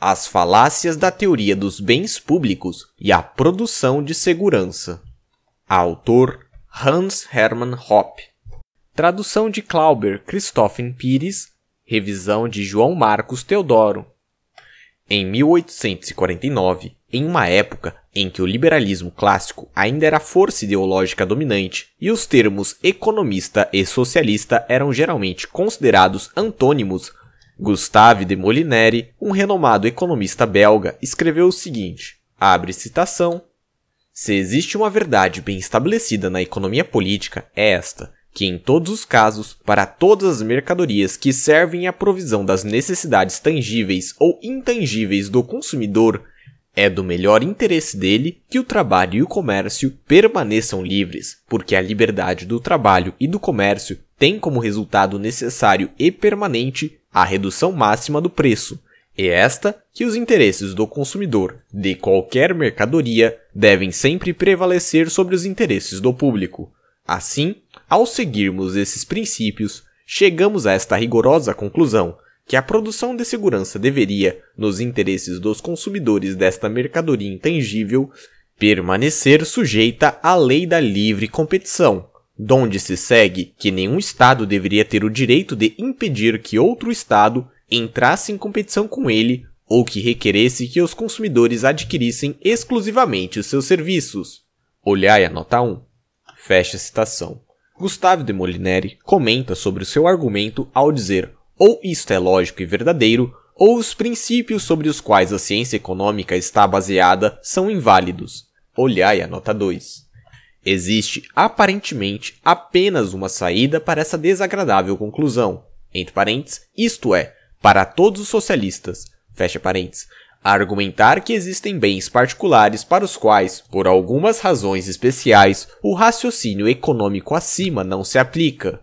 as falácias da teoria dos bens públicos e a produção de segurança. Autor Hans Hermann Hoppe. Tradução de Clauber Christophen Pires, revisão de João Marcos Teodoro. Em 1849, em uma época em que o liberalismo clássico ainda era a força ideológica dominante e os termos economista e socialista eram geralmente considerados antônimos Gustave de Molinari, um renomado economista belga, escreveu o seguinte: abre citação. Se existe uma verdade bem estabelecida na economia política, é esta: que em todos os casos, para todas as mercadorias que servem à provisão das necessidades tangíveis ou intangíveis do consumidor, é do melhor interesse dele que o trabalho e o comércio permaneçam livres, porque a liberdade do trabalho e do comércio tem como resultado necessário e permanente a redução máxima do preço, e é esta que os interesses do consumidor de qualquer mercadoria devem sempre prevalecer sobre os interesses do público. Assim, ao seguirmos esses princípios, chegamos a esta rigorosa conclusão que a produção de segurança deveria, nos interesses dos consumidores desta mercadoria intangível, permanecer sujeita à lei da livre competição, donde se segue que nenhum Estado deveria ter o direito de impedir que outro Estado entrasse em competição com ele ou que requeresse que os consumidores adquirissem exclusivamente os seus serviços. Olhai a nota 1. Fecha a citação. Gustavo de Molinari comenta sobre o seu argumento ao dizer ou isto é lógico e verdadeiro, ou os princípios sobre os quais a ciência econômica está baseada são inválidos. Olhai a nota 2. Existe aparentemente apenas uma saída para essa desagradável conclusão. Entre parênteses, isto é, para todos os socialistas. Fecha parênteses. Argumentar que existem bens particulares para os quais, por algumas razões especiais, o raciocínio econômico acima não se aplica.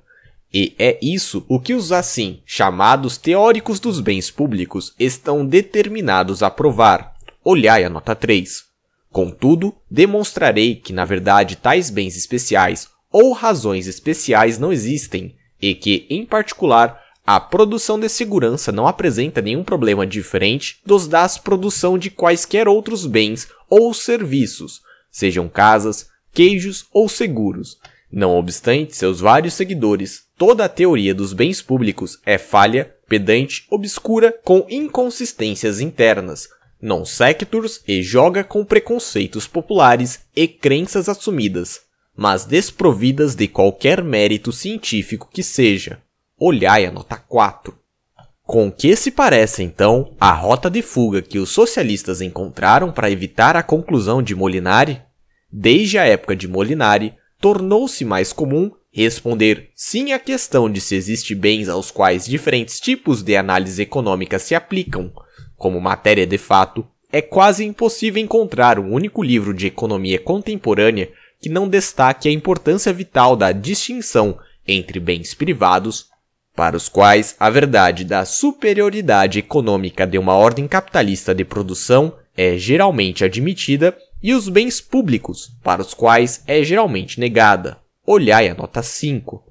E é isso o que os assim chamados teóricos dos bens públicos estão determinados a provar. Olhai a nota 3. Contudo, demonstrarei que, na verdade, tais bens especiais ou razões especiais não existem e que, em particular, a produção de segurança não apresenta nenhum problema diferente dos das produção de quaisquer outros bens ou serviços, sejam casas, queijos ou seguros. Não obstante seus vários seguidores, toda a teoria dos bens públicos é falha, pedante, obscura, com inconsistências internas, non sectors e joga com preconceitos populares e crenças assumidas, mas desprovidas de qualquer mérito científico que seja. Olhai a nota 4. Com que se parece, então, a rota de fuga que os socialistas encontraram para evitar a conclusão de Molinari? Desde a época de Molinari, tornou-se mais comum responder sim à questão de se existe bens aos quais diferentes tipos de análise econômica se aplicam, como matéria de fato, é quase impossível encontrar um único livro de economia contemporânea que não destaque a importância vital da distinção entre bens privados, para os quais a verdade da superioridade econômica de uma ordem capitalista de produção é geralmente admitida, e os bens públicos, para os quais é geralmente negada. Olhai a nota 5.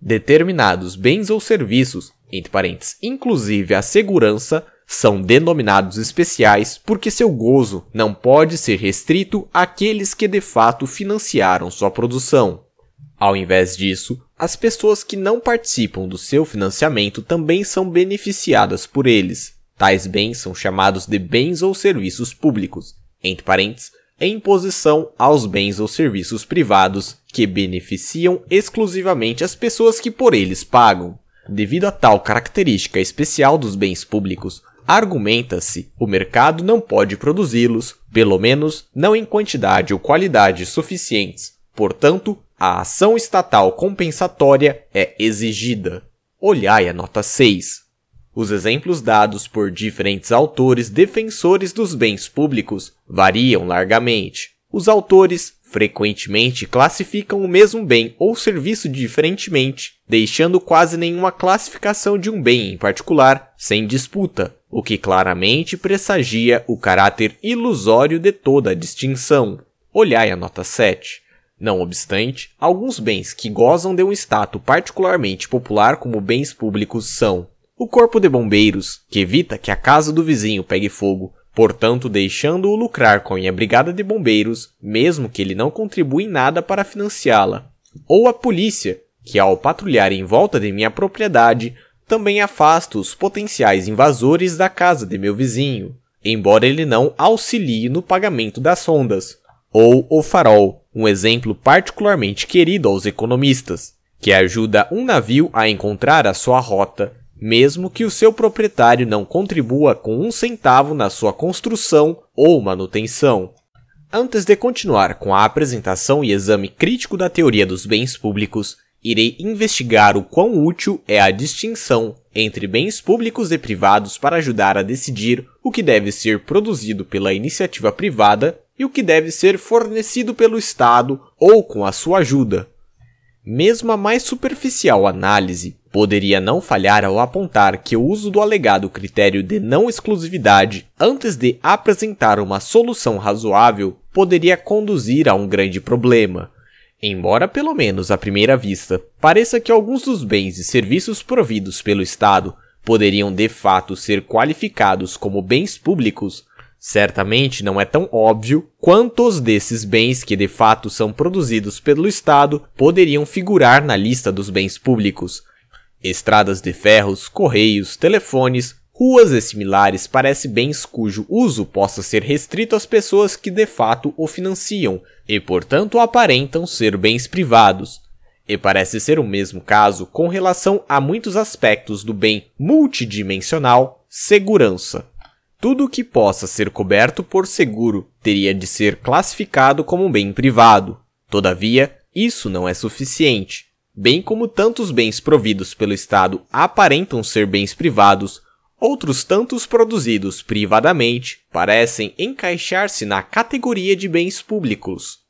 Determinados bens ou serviços, entre parênteses, inclusive a segurança, são denominados especiais porque seu gozo não pode ser restrito àqueles que de fato financiaram sua produção. Ao invés disso, as pessoas que não participam do seu financiamento também são beneficiadas por eles. Tais bens são chamados de bens ou serviços públicos, entre parênteses, em posição aos bens ou serviços privados que beneficiam exclusivamente as pessoas que por eles pagam. Devido a tal característica especial dos bens públicos, Argumenta-se, o mercado não pode produzi-los, pelo menos não em quantidade ou qualidade suficientes. Portanto, a ação estatal compensatória é exigida. Olhai a nota 6. Os exemplos dados por diferentes autores defensores dos bens públicos variam largamente. Os autores frequentemente classificam o mesmo bem ou serviço diferentemente, deixando quase nenhuma classificação de um bem em particular sem disputa, o que claramente pressagia o caráter ilusório de toda a distinção. Olhai a nota 7. Não obstante, alguns bens que gozam de um status particularmente popular como bens públicos são o corpo de bombeiros, que evita que a casa do vizinho pegue fogo, portanto deixando-o lucrar com a brigada de bombeiros, mesmo que ele não contribua em nada para financiá-la, ou a polícia, que ao patrulhar em volta de minha propriedade também afasta os potenciais invasores da casa de meu vizinho, embora ele não auxilie no pagamento das rondas, ou o farol, um exemplo particularmente querido aos economistas, que ajuda um navio a encontrar a sua rota, mesmo que o seu proprietário não contribua com um centavo na sua construção ou manutenção. Antes de continuar com a apresentação e exame crítico da teoria dos bens públicos, irei investigar o quão útil é a distinção entre bens públicos e privados para ajudar a decidir o que deve ser produzido pela iniciativa privada e o que deve ser fornecido pelo Estado ou com a sua ajuda. Mesmo a mais superficial análise poderia não falhar ao apontar que o uso do alegado critério de não exclusividade antes de apresentar uma solução razoável poderia conduzir a um grande problema. Embora, pelo menos à primeira vista, pareça que alguns dos bens e serviços providos pelo Estado poderiam de fato ser qualificados como bens públicos, certamente não é tão óbvio quantos desses bens que de fato são produzidos pelo Estado poderiam figurar na lista dos bens públicos. Estradas de ferros, correios, telefones, ruas e similares parecem bens cujo uso possa ser restrito às pessoas que de fato o financiam e, portanto, aparentam ser bens privados. E parece ser o mesmo caso com relação a muitos aspectos do bem multidimensional segurança. Tudo que possa ser coberto por seguro teria de ser classificado como um bem privado. Todavia, isso não é suficiente. Bem como tantos bens providos pelo Estado aparentam ser bens privados, Outros tantos produzidos privadamente parecem encaixar-se na categoria de bens públicos.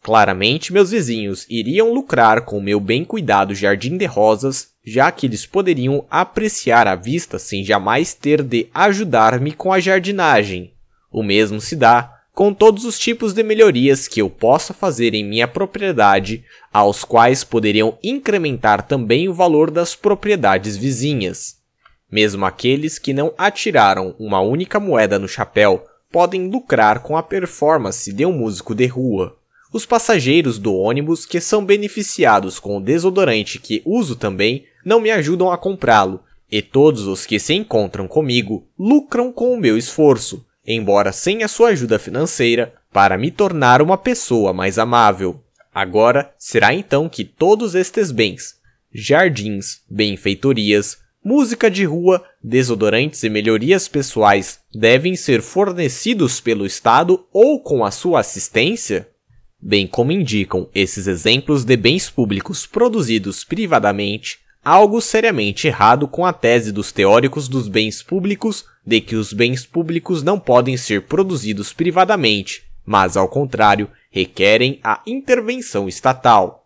Claramente, meus vizinhos iriam lucrar com meu bem cuidado jardim de rosas, já que eles poderiam apreciar a vista sem jamais ter de ajudar-me com a jardinagem. O mesmo se dá com todos os tipos de melhorias que eu possa fazer em minha propriedade, aos quais poderiam incrementar também o valor das propriedades vizinhas. Mesmo aqueles que não atiraram uma única moeda no chapéu podem lucrar com a performance de um músico de rua. Os passageiros do ônibus que são beneficiados com o desodorante que uso também não me ajudam a comprá-lo, e todos os que se encontram comigo lucram com o meu esforço, embora sem a sua ajuda financeira, para me tornar uma pessoa mais amável. Agora será então que todos estes bens, jardins, benfeitorias, Música de rua, desodorantes e melhorias pessoais devem ser fornecidos pelo Estado ou com a sua assistência? Bem como indicam esses exemplos de bens públicos produzidos privadamente, algo seriamente errado com a tese dos teóricos dos bens públicos de que os bens públicos não podem ser produzidos privadamente, mas, ao contrário, requerem a intervenção estatal.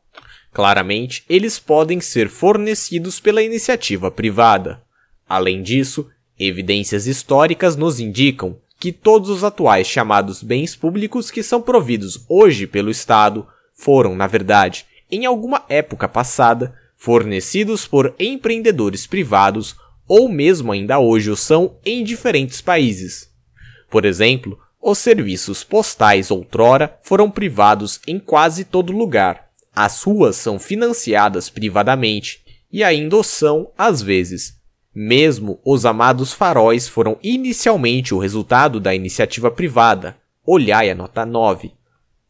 Claramente, eles podem ser fornecidos pela iniciativa privada. Além disso, evidências históricas nos indicam que todos os atuais chamados bens públicos que são providos hoje pelo Estado foram, na verdade, em alguma época passada, fornecidos por empreendedores privados ou mesmo ainda hoje o são em diferentes países. Por exemplo, os serviços postais outrora foram privados em quase todo lugar, as ruas são financiadas privadamente e ainda o são às vezes. Mesmo os amados faróis foram inicialmente o resultado da iniciativa privada. Olhai a nota 9.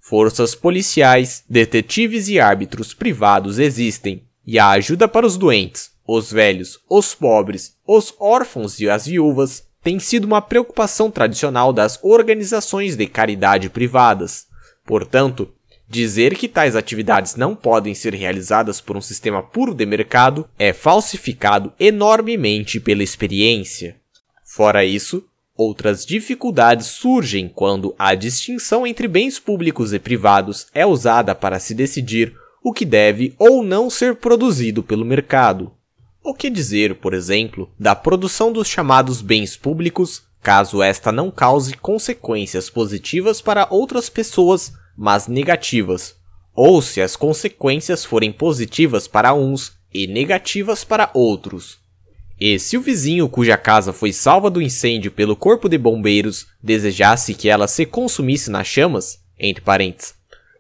Forças policiais, detetives e árbitros privados existem, e a ajuda para os doentes, os velhos, os pobres, os órfãos e as viúvas tem sido uma preocupação tradicional das organizações de caridade privadas. Portanto, Dizer que tais atividades não podem ser realizadas por um sistema puro de mercado é falsificado enormemente pela experiência. Fora isso, outras dificuldades surgem quando a distinção entre bens públicos e privados é usada para se decidir o que deve ou não ser produzido pelo mercado. O que dizer, por exemplo, da produção dos chamados bens públicos, caso esta não cause consequências positivas para outras pessoas mas negativas, ou se as consequências forem positivas para uns e negativas para outros. E se o vizinho cuja casa foi salva do incêndio pelo corpo de bombeiros desejasse que ela se consumisse nas chamas, entre parênteses,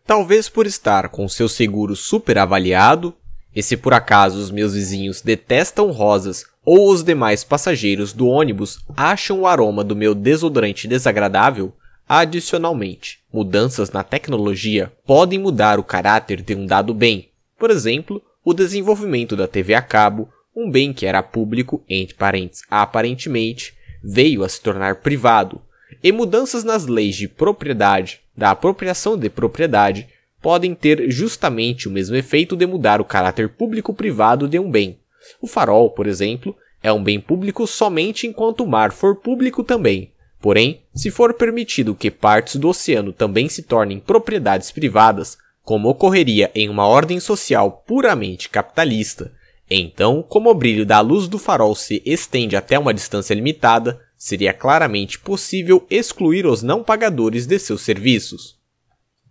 talvez por estar com seu seguro superavaliado, e se por acaso os meus vizinhos detestam rosas ou os demais passageiros do ônibus acham o aroma do meu desodorante desagradável, Adicionalmente, mudanças na tecnologia podem mudar o caráter de um dado bem, por exemplo, o desenvolvimento da TV a cabo, um bem que era público, entre parênteses, aparentemente, veio a se tornar privado, e mudanças nas leis de propriedade, da apropriação de propriedade, podem ter justamente o mesmo efeito de mudar o caráter público-privado de um bem. O farol, por exemplo, é um bem público somente enquanto o mar for público também. Porém, se for permitido que partes do oceano também se tornem propriedades privadas, como ocorreria em uma ordem social puramente capitalista, então, como o brilho da luz do farol se estende até uma distância limitada, seria claramente possível excluir os não pagadores de seus serviços.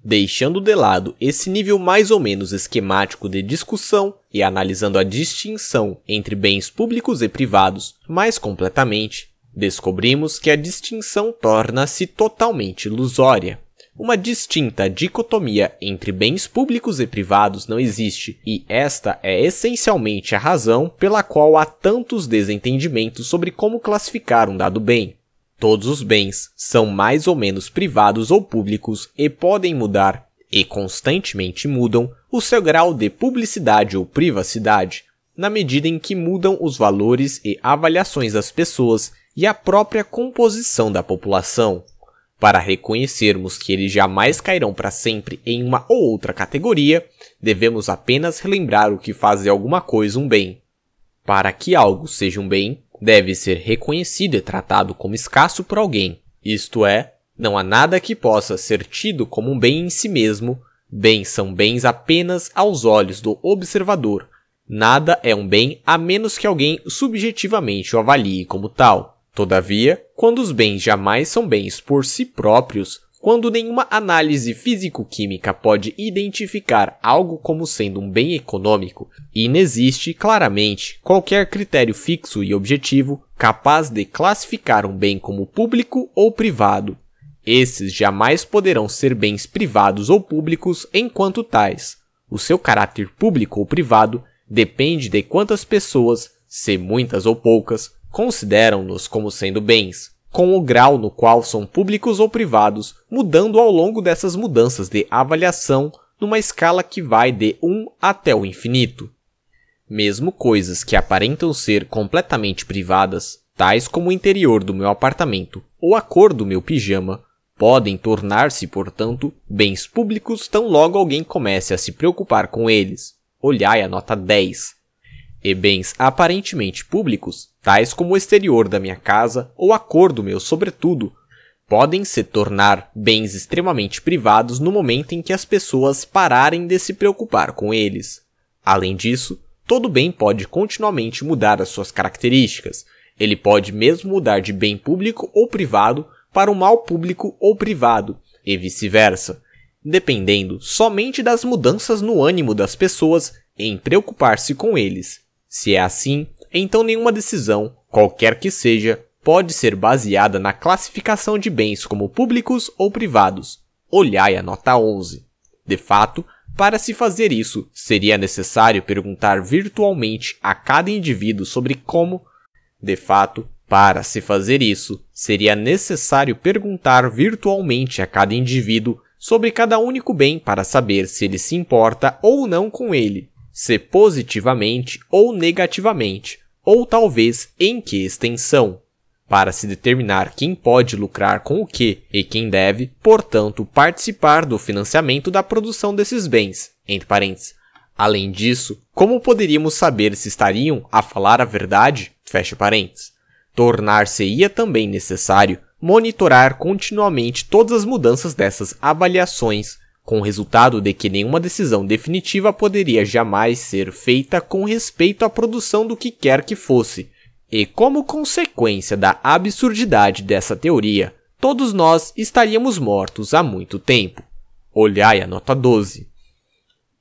Deixando de lado esse nível mais ou menos esquemático de discussão e analisando a distinção entre bens públicos e privados mais completamente, Descobrimos que a distinção torna-se totalmente ilusória. Uma distinta dicotomia entre bens públicos e privados não existe, e esta é essencialmente a razão pela qual há tantos desentendimentos sobre como classificar um dado bem. Todos os bens são mais ou menos privados ou públicos e podem mudar, e constantemente mudam, o seu grau de publicidade ou privacidade, na medida em que mudam os valores e avaliações das pessoas e a própria composição da população, para reconhecermos que eles jamais cairão para sempre em uma ou outra categoria, devemos apenas relembrar o que faz de alguma coisa um bem. Para que algo seja um bem, deve ser reconhecido e tratado como escasso por alguém, isto é, não há nada que possa ser tido como um bem em si mesmo, bens são bens apenas aos olhos do observador, nada é um bem a menos que alguém subjetivamente o avalie como tal. Todavia, quando os bens jamais são bens por si próprios, quando nenhuma análise físico-química pode identificar algo como sendo um bem econômico, inexiste claramente qualquer critério fixo e objetivo capaz de classificar um bem como público ou privado. Esses jamais poderão ser bens privados ou públicos enquanto tais. O seu caráter público ou privado depende de quantas pessoas, se muitas ou poucas, consideram-nos como sendo bens, com o grau no qual são públicos ou privados, mudando ao longo dessas mudanças de avaliação numa escala que vai de 1 até o infinito. Mesmo coisas que aparentam ser completamente privadas, tais como o interior do meu apartamento ou a cor do meu pijama, podem tornar-se, portanto, bens públicos tão logo alguém comece a se preocupar com eles. Olhai a nota 10, e bens aparentemente públicos, tais como o exterior da minha casa ou a cor do meu sobretudo, podem se tornar bens extremamente privados no momento em que as pessoas pararem de se preocupar com eles. Além disso, todo bem pode continuamente mudar as suas características. Ele pode mesmo mudar de bem público ou privado para um mal público ou privado, e vice-versa, dependendo somente das mudanças no ânimo das pessoas em preocupar-se com eles. Se é assim, então nenhuma decisão, qualquer que seja, pode ser baseada na classificação de bens como públicos ou privados. Olhai a nota 11. De fato, para se fazer isso, seria necessário perguntar virtualmente a cada indivíduo sobre como, de fato, para se fazer isso, seria necessário perguntar virtualmente a cada indivíduo sobre cada único bem para saber se ele se importa ou não com ele se positivamente ou negativamente, ou talvez em que extensão, para se determinar quem pode lucrar com o que e quem deve, portanto, participar do financiamento da produção desses bens, entre parênteses. Além disso, como poderíamos saber se estariam a falar a verdade? Fecha parênteses. Tornar-se-ia também necessário monitorar continuamente todas as mudanças dessas avaliações com o resultado de que nenhuma decisão definitiva poderia jamais ser feita com respeito à produção do que quer que fosse. E como consequência da absurdidade dessa teoria, todos nós estaríamos mortos há muito tempo. Olhai a nota 12.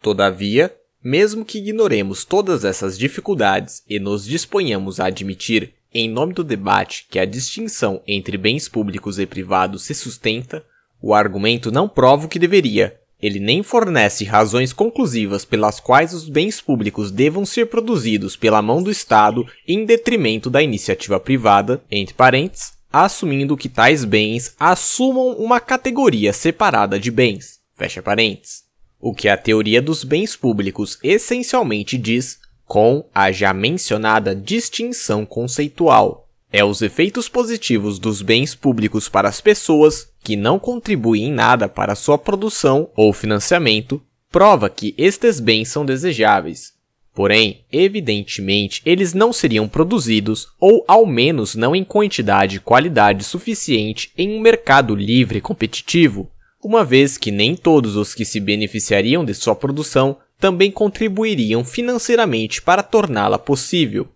Todavia, mesmo que ignoremos todas essas dificuldades e nos disponhamos a admitir, em nome do debate, que a distinção entre bens públicos e privados se sustenta, o argumento não prova o que deveria. Ele nem fornece razões conclusivas pelas quais os bens públicos devam ser produzidos pela mão do Estado em detrimento da iniciativa privada, entre parênteses, assumindo que tais bens assumam uma categoria separada de bens, fecha parênteses. O que a teoria dos bens públicos essencialmente diz com a já mencionada distinção conceitual. É os efeitos positivos dos bens públicos para as pessoas que não contribui em nada para sua produção ou financiamento, prova que estes bens são desejáveis. Porém, evidentemente, eles não seriam produzidos, ou ao menos não em quantidade e qualidade suficiente em um mercado livre e competitivo, uma vez que nem todos os que se beneficiariam de sua produção também contribuiriam financeiramente para torná-la possível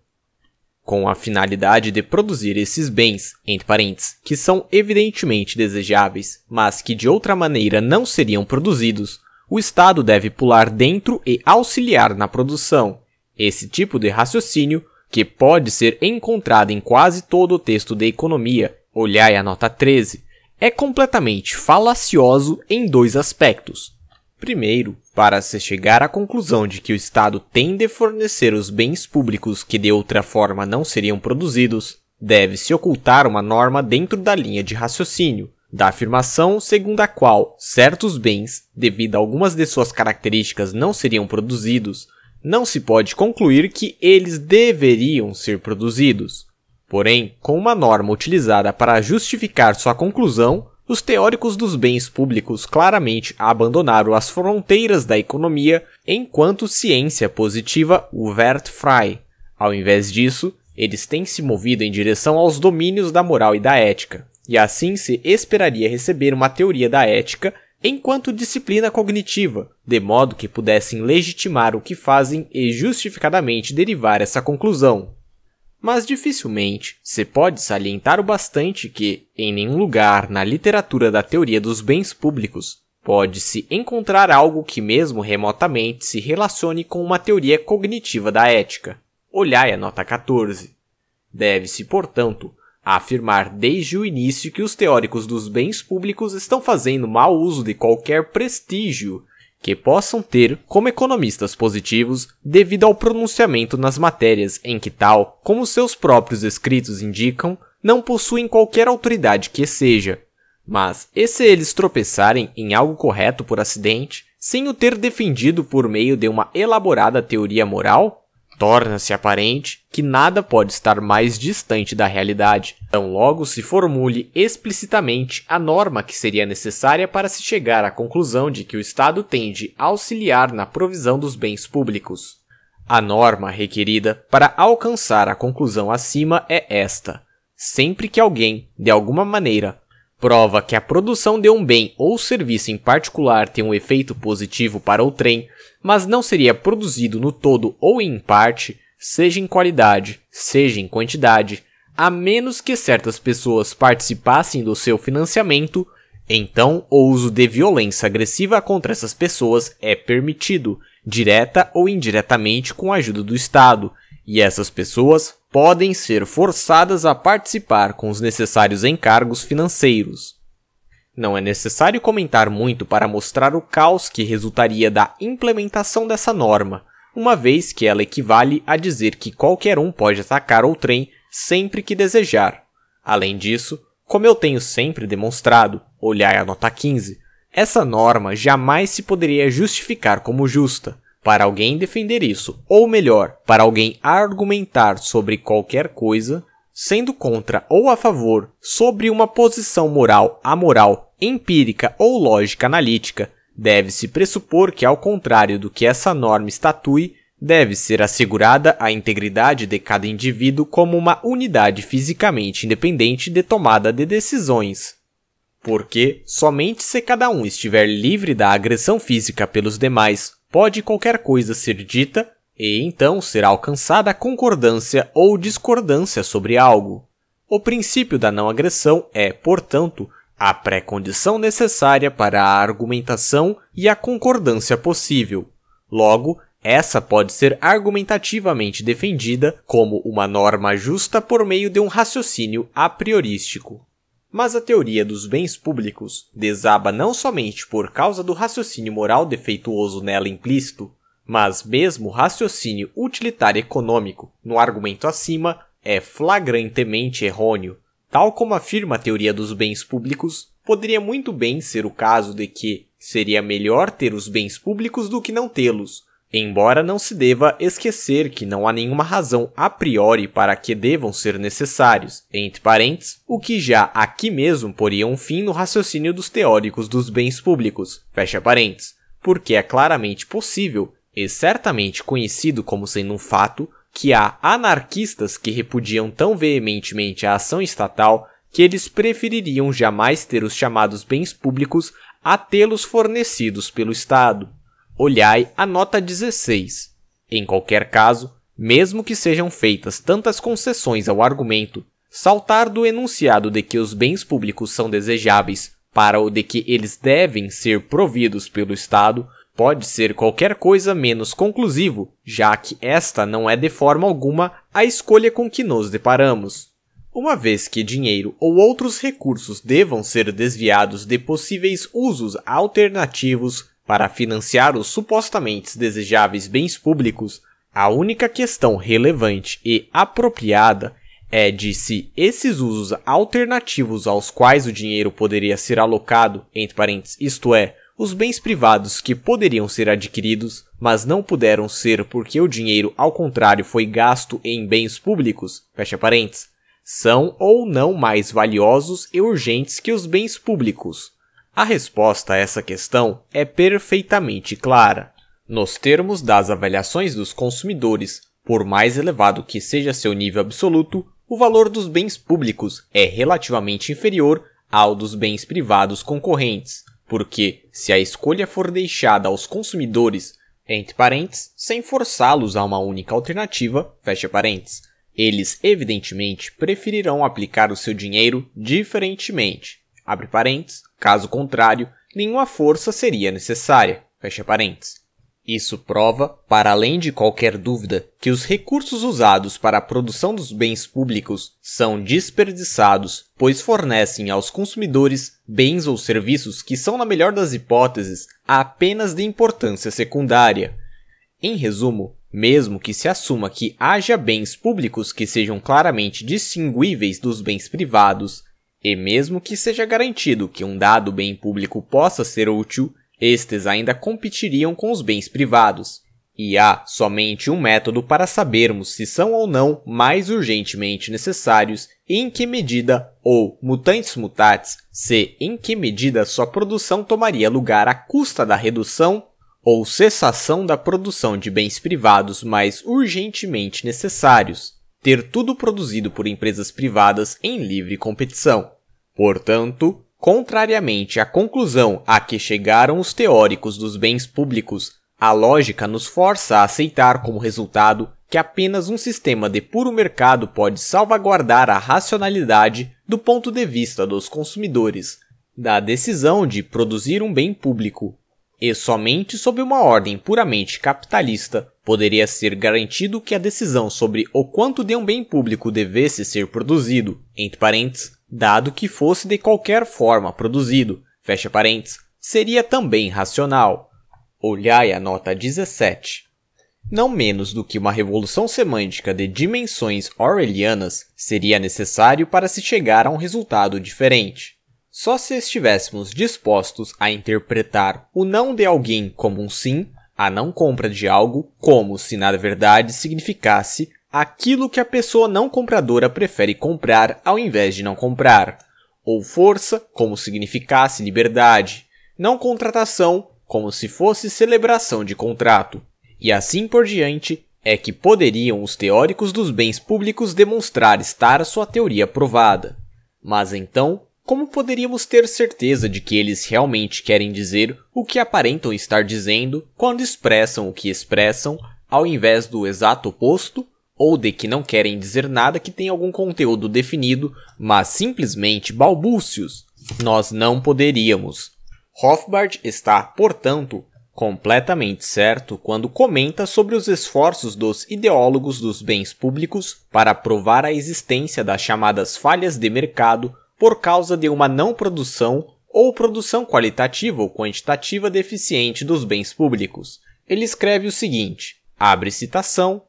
com a finalidade de produzir esses bens, entre parentes, que são evidentemente desejáveis, mas que de outra maneira não seriam produzidos, o Estado deve pular dentro e auxiliar na produção. Esse tipo de raciocínio, que pode ser encontrado em quase todo o texto de economia, olhai a nota 13, é completamente falacioso em dois aspectos. Primeiro, para se chegar à conclusão de que o Estado tem de fornecer os bens públicos que de outra forma não seriam produzidos, deve-se ocultar uma norma dentro da linha de raciocínio, da afirmação segundo a qual certos bens, devido a algumas de suas características, não seriam produzidos, não se pode concluir que eles deveriam ser produzidos. Porém, com uma norma utilizada para justificar sua conclusão, os teóricos dos bens públicos claramente abandonaram as fronteiras da economia enquanto ciência positiva o Wert Frey. Ao invés disso, eles têm se movido em direção aos domínios da moral e da ética, e assim se esperaria receber uma teoria da ética enquanto disciplina cognitiva, de modo que pudessem legitimar o que fazem e justificadamente derivar essa conclusão mas dificilmente se pode salientar o bastante que, em nenhum lugar na literatura da teoria dos bens públicos, pode-se encontrar algo que mesmo remotamente se relacione com uma teoria cognitiva da ética. Olhai a nota 14. Deve-se, portanto, afirmar desde o início que os teóricos dos bens públicos estão fazendo mau uso de qualquer prestígio que possam ter como economistas positivos devido ao pronunciamento nas matérias em que tal, como seus próprios escritos indicam, não possuem qualquer autoridade que seja. Mas, e se eles tropeçarem em algo correto por acidente, sem o ter defendido por meio de uma elaborada teoria moral? torna-se aparente que nada pode estar mais distante da realidade. Tão logo se formule explicitamente a norma que seria necessária para se chegar à conclusão de que o Estado tende a auxiliar na provisão dos bens públicos. A norma requerida para alcançar a conclusão acima é esta: sempre que alguém, de alguma maneira, prova que a produção de um bem ou serviço em particular tem um efeito positivo para o trem, mas não seria produzido no todo ou em parte, seja em qualidade, seja em quantidade, a menos que certas pessoas participassem do seu financiamento, então o uso de violência agressiva contra essas pessoas é permitido, direta ou indiretamente com a ajuda do Estado, e essas pessoas podem ser forçadas a participar com os necessários encargos financeiros. Não é necessário comentar muito para mostrar o caos que resultaria da implementação dessa norma, uma vez que ela equivale a dizer que qualquer um pode atacar o trem sempre que desejar. Além disso, como eu tenho sempre demonstrado, olhar a nota 15, essa norma jamais se poderia justificar como justa, para alguém defender isso, ou melhor, para alguém argumentar sobre qualquer coisa, sendo contra ou a favor sobre uma posição moral, amoral, empírica ou lógica analítica, deve-se pressupor que, ao contrário do que essa norma estatui, deve ser assegurada a integridade de cada indivíduo como uma unidade fisicamente independente de tomada de decisões. Porque, somente se cada um estiver livre da agressão física pelos demais pode qualquer coisa ser dita e então será alcançada concordância ou discordância sobre algo. O princípio da não agressão é, portanto, a pré-condição necessária para a argumentação e a concordância possível. Logo, essa pode ser argumentativamente defendida como uma norma justa por meio de um raciocínio apriorístico. Mas a teoria dos bens públicos desaba não somente por causa do raciocínio moral defeituoso nela implícito, mas mesmo o raciocínio utilitário econômico no argumento acima é flagrantemente errôneo. Tal como afirma a teoria dos bens públicos, poderia muito bem ser o caso de que seria melhor ter os bens públicos do que não tê-los, Embora não se deva esquecer que não há nenhuma razão a priori para que devam ser necessários, entre parentes, o que já aqui mesmo poria um fim no raciocínio dos teóricos dos bens públicos, fecha parentes, porque é claramente possível, e certamente conhecido como sendo um fato, que há anarquistas que repudiam tão veementemente a ação estatal que eles prefeririam jamais ter os chamados bens públicos a tê-los fornecidos pelo Estado olhai a nota 16. Em qualquer caso, mesmo que sejam feitas tantas concessões ao argumento, saltar do enunciado de que os bens públicos são desejáveis para o de que eles devem ser providos pelo Estado pode ser qualquer coisa menos conclusivo, já que esta não é de forma alguma a escolha com que nos deparamos. Uma vez que dinheiro ou outros recursos devam ser desviados de possíveis usos alternativos para financiar os supostamente desejáveis bens públicos, a única questão relevante e apropriada é de se esses usos alternativos aos quais o dinheiro poderia ser alocado, entre parênteses, isto é, os bens privados que poderiam ser adquiridos, mas não puderam ser porque o dinheiro, ao contrário, foi gasto em bens públicos, fecha parênteses, são ou não mais valiosos e urgentes que os bens públicos, a resposta a essa questão é perfeitamente clara. Nos termos das avaliações dos consumidores, por mais elevado que seja seu nível absoluto, o valor dos bens públicos é relativamente inferior ao dos bens privados concorrentes, porque se a escolha for deixada aos consumidores, entre parentes, sem forçá-los a uma única alternativa, fecha parentes, eles evidentemente preferirão aplicar o seu dinheiro diferentemente, abre parentes, Caso contrário, nenhuma força seria necessária. Fecha parênteses. Isso prova, para além de qualquer dúvida, que os recursos usados para a produção dos bens públicos são desperdiçados, pois fornecem aos consumidores bens ou serviços que são, na melhor das hipóteses, apenas de importância secundária. Em resumo, mesmo que se assuma que haja bens públicos que sejam claramente distinguíveis dos bens privados, e mesmo que seja garantido que um dado bem público possa ser útil, estes ainda competiriam com os bens privados, e há somente um método para sabermos se são ou não mais urgentemente necessários e em que medida, ou mutantes mutatis, se em que medida sua produção tomaria lugar à custa da redução ou cessação da produção de bens privados mais urgentemente necessários, ter tudo produzido por empresas privadas em livre competição. Portanto, contrariamente à conclusão a que chegaram os teóricos dos bens públicos, a lógica nos força a aceitar como resultado que apenas um sistema de puro mercado pode salvaguardar a racionalidade do ponto de vista dos consumidores, da decisão de produzir um bem público e somente sob uma ordem puramente capitalista poderia ser garantido que a decisão sobre o quanto de um bem público devesse ser produzido, entre parênteses, dado que fosse de qualquer forma produzido, fecha parênteses, seria também racional. Olhai a nota 17. Não menos do que uma revolução semântica de dimensões orwellianas seria necessário para se chegar a um resultado diferente. Só se estivéssemos dispostos a interpretar o não de alguém como um sim, a não compra de algo como se na verdade significasse aquilo que a pessoa não compradora prefere comprar ao invés de não comprar, ou força como significasse liberdade, não contratação como se fosse celebração de contrato. E assim por diante é que poderiam os teóricos dos bens públicos demonstrar estar sua teoria provada. Mas então como poderíamos ter certeza de que eles realmente querem dizer o que aparentam estar dizendo quando expressam o que expressam, ao invés do exato oposto, ou de que não querem dizer nada que tenha algum conteúdo definido, mas simplesmente balbúcios? Nós não poderíamos. Rothbard está, portanto, completamente certo quando comenta sobre os esforços dos ideólogos dos bens públicos para provar a existência das chamadas falhas de mercado por causa de uma não produção ou produção qualitativa ou quantitativa deficiente dos bens públicos. Ele escreve o seguinte: abre citação.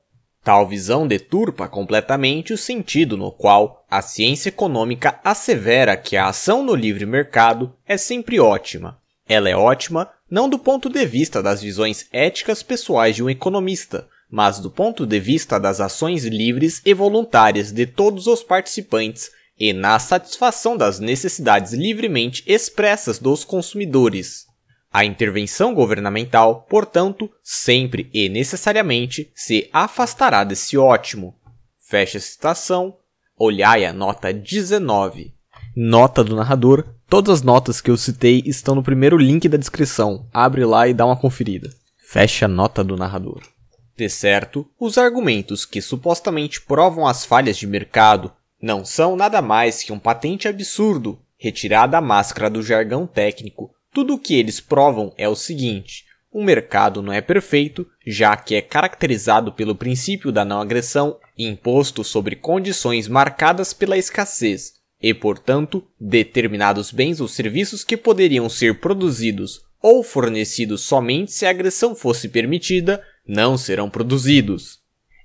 Tal visão deturpa completamente o sentido no qual a ciência econômica assevera que a ação no livre mercado é sempre ótima. Ela é ótima não do ponto de vista das visões éticas pessoais de um economista, mas do ponto de vista das ações livres e voluntárias de todos os participantes e na satisfação das necessidades livremente expressas dos consumidores. A intervenção governamental, portanto, sempre e necessariamente se afastará desse ótimo. Fecha a citação. Olhai a nota 19. Nota do narrador. Todas as notas que eu citei estão no primeiro link da descrição. Abre lá e dá uma conferida. Fecha a nota do narrador. De certo, os argumentos que supostamente provam as falhas de mercado não são nada mais que um patente absurdo, retirada a máscara do jargão técnico. Tudo o que eles provam é o seguinte: o mercado não é perfeito, já que é caracterizado pelo princípio da não agressão imposto sobre condições marcadas pela escassez, e, portanto, determinados bens ou serviços que poderiam ser produzidos ou fornecidos somente se a agressão fosse permitida, não serão produzidos.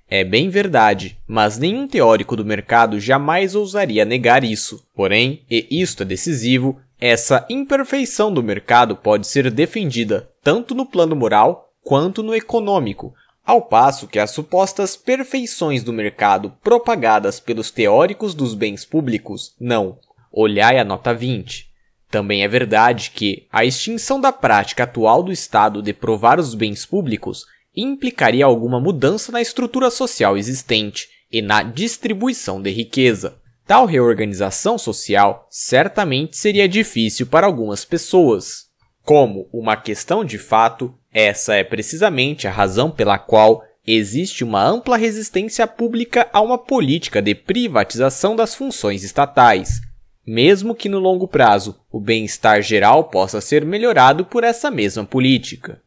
É bem verdade, mas nenhum teórico do mercado jamais ousaria negar isso. Porém, e isto é decisivo, essa imperfeição do mercado pode ser defendida tanto no plano moral quanto no econômico, ao passo que as supostas perfeições do mercado propagadas pelos teóricos dos bens públicos não. Olhai a nota 20. Também é verdade que a extinção da prática atual do Estado de provar os bens públicos implicaria alguma mudança na estrutura social existente e na distribuição de riqueza. Tal reorganização social certamente seria difícil para algumas pessoas. Como uma questão de fato, essa é precisamente a razão pela qual existe uma ampla resistência pública a uma política de privatização das funções estatais, mesmo que no longo prazo o bem-estar geral possa ser melhorado por essa mesma política.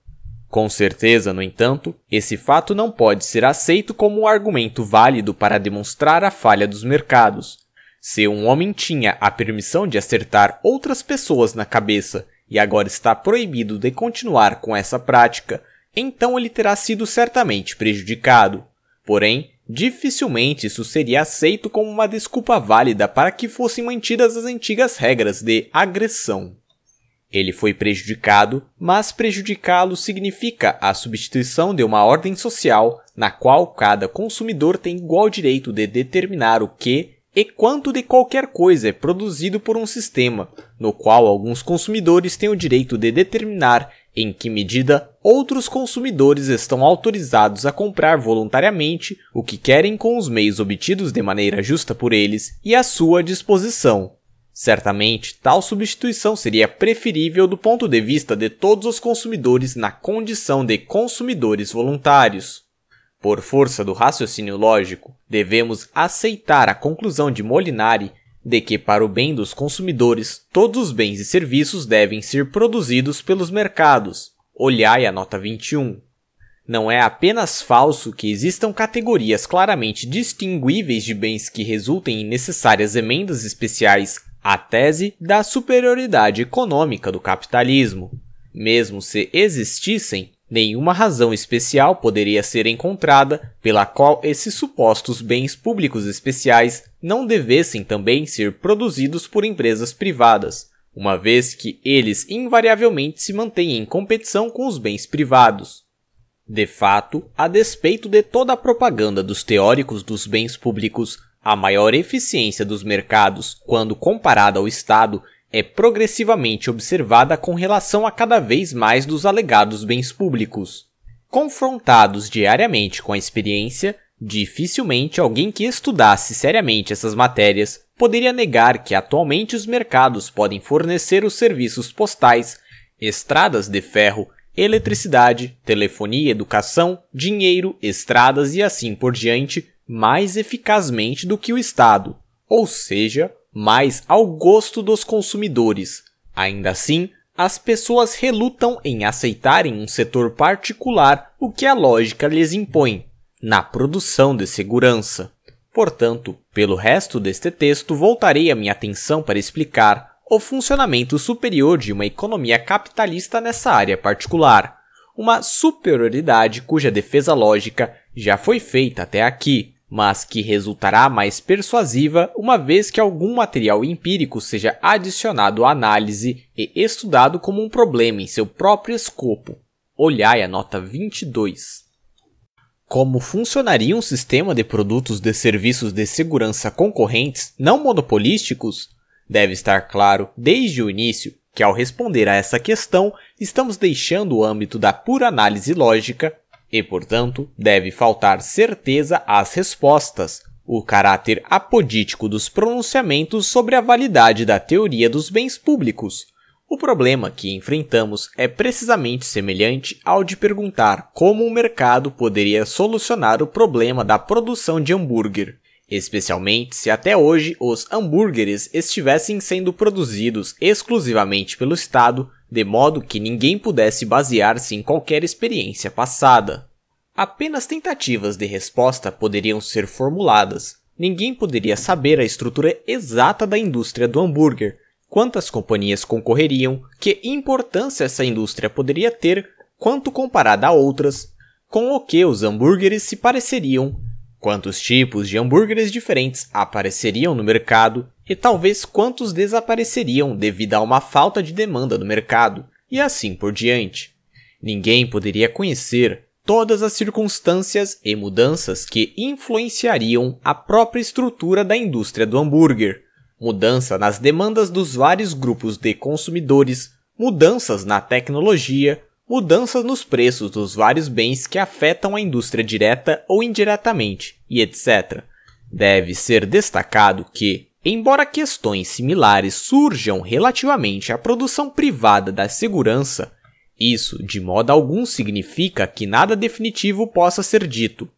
Com certeza, no entanto, esse fato não pode ser aceito como um argumento válido para demonstrar a falha dos mercados. Se um homem tinha a permissão de acertar outras pessoas na cabeça e agora está proibido de continuar com essa prática, então ele terá sido certamente prejudicado. Porém, dificilmente isso seria aceito como uma desculpa válida para que fossem mantidas as antigas regras de agressão. Ele foi prejudicado, mas prejudicá-lo significa a substituição de uma ordem social na qual cada consumidor tem igual direito de determinar o que e quanto de qualquer coisa é produzido por um sistema, no qual alguns consumidores têm o direito de determinar em que medida outros consumidores estão autorizados a comprar voluntariamente o que querem com os meios obtidos de maneira justa por eles e à sua disposição. Certamente, tal substituição seria preferível do ponto de vista de todos os consumidores na condição de consumidores voluntários. Por força do raciocínio lógico, devemos aceitar a conclusão de Molinari de que, para o bem dos consumidores, todos os bens e serviços devem ser produzidos pelos mercados. Olhai a nota 21. Não é apenas falso que existam categorias claramente distinguíveis de bens que resultem em necessárias emendas especiais a tese da superioridade econômica do capitalismo. Mesmo se existissem, nenhuma razão especial poderia ser encontrada pela qual esses supostos bens públicos especiais não devessem também ser produzidos por empresas privadas, uma vez que eles invariavelmente se mantêm em competição com os bens privados. De fato, a despeito de toda a propaganda dos teóricos dos bens públicos a maior eficiência dos mercados, quando comparada ao Estado, é progressivamente observada com relação a cada vez mais dos alegados bens públicos. Confrontados diariamente com a experiência, dificilmente alguém que estudasse seriamente essas matérias poderia negar que atualmente os mercados podem fornecer os serviços postais, estradas de ferro, eletricidade, telefonia, educação, dinheiro, estradas e assim por diante mais eficazmente do que o Estado, ou seja, mais ao gosto dos consumidores. Ainda assim, as pessoas relutam em aceitarem um setor particular o que a lógica lhes impõe, na produção de segurança. Portanto, pelo resto deste texto, voltarei a minha atenção para explicar o funcionamento superior de uma economia capitalista nessa área particular, uma superioridade cuja defesa lógica já foi feita até aqui, mas que resultará mais persuasiva uma vez que algum material empírico seja adicionado à análise e estudado como um problema em seu próprio escopo. Olhai a nota 22. Como funcionaria um sistema de produtos de serviços de segurança concorrentes não monopolísticos? Deve estar claro desde o início que, ao responder a essa questão, estamos deixando o âmbito da pura análise lógica e, portanto, deve faltar certeza às respostas, o caráter apodítico dos pronunciamentos sobre a validade da teoria dos bens públicos. O problema que enfrentamos é precisamente semelhante ao de perguntar como o mercado poderia solucionar o problema da produção de hambúrguer, especialmente se até hoje os hambúrgueres estivessem sendo produzidos exclusivamente pelo Estado de modo que ninguém pudesse basear-se em qualquer experiência passada. Apenas tentativas de resposta poderiam ser formuladas. Ninguém poderia saber a estrutura exata da indústria do hambúrguer, quantas companhias concorreriam, que importância essa indústria poderia ter, quanto comparada a outras, com o que os hambúrgueres se pareceriam, quantos tipos de hambúrgueres diferentes apareceriam no mercado e talvez quantos desapareceriam devido a uma falta de demanda no mercado, e assim por diante. Ninguém poderia conhecer todas as circunstâncias e mudanças que influenciariam a própria estrutura da indústria do hambúrguer, mudança nas demandas dos vários grupos de consumidores, mudanças na tecnologia, mudanças nos preços dos vários bens que afetam a indústria direta ou indiretamente, e etc. Deve ser destacado que, Embora questões similares surjam relativamente à produção privada da segurança, isso de modo algum significa que nada definitivo possa ser dito.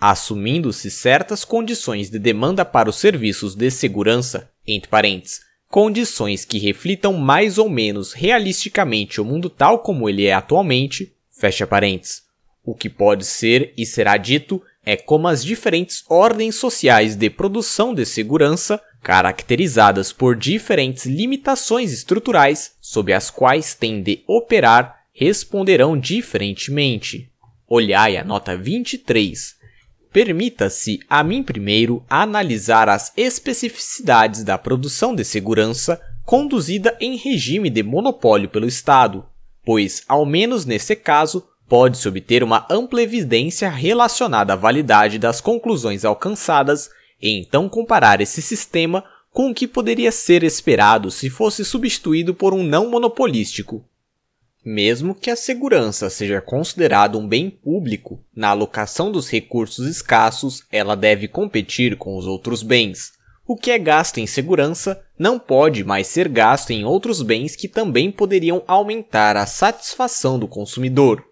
Assumindo-se certas condições de demanda para os serviços de segurança, entre parênteses, condições que reflitam mais ou menos realisticamente o mundo tal como ele é atualmente, fecha parênteses. O que pode ser e será dito é como as diferentes ordens sociais de produção de segurança caracterizadas por diferentes limitações estruturais sob as quais têm de operar, responderão diferentemente. Olhai a nota 23. Permita-se a mim primeiro analisar as especificidades da produção de segurança conduzida em regime de monopólio pelo Estado, pois, ao menos nesse caso, pode-se obter uma ampla evidência relacionada à validade das conclusões alcançadas e então comparar esse sistema com o que poderia ser esperado se fosse substituído por um não monopolístico. Mesmo que a segurança seja considerada um bem público, na alocação dos recursos escassos, ela deve competir com os outros bens. O que é gasto em segurança não pode mais ser gasto em outros bens que também poderiam aumentar a satisfação do consumidor.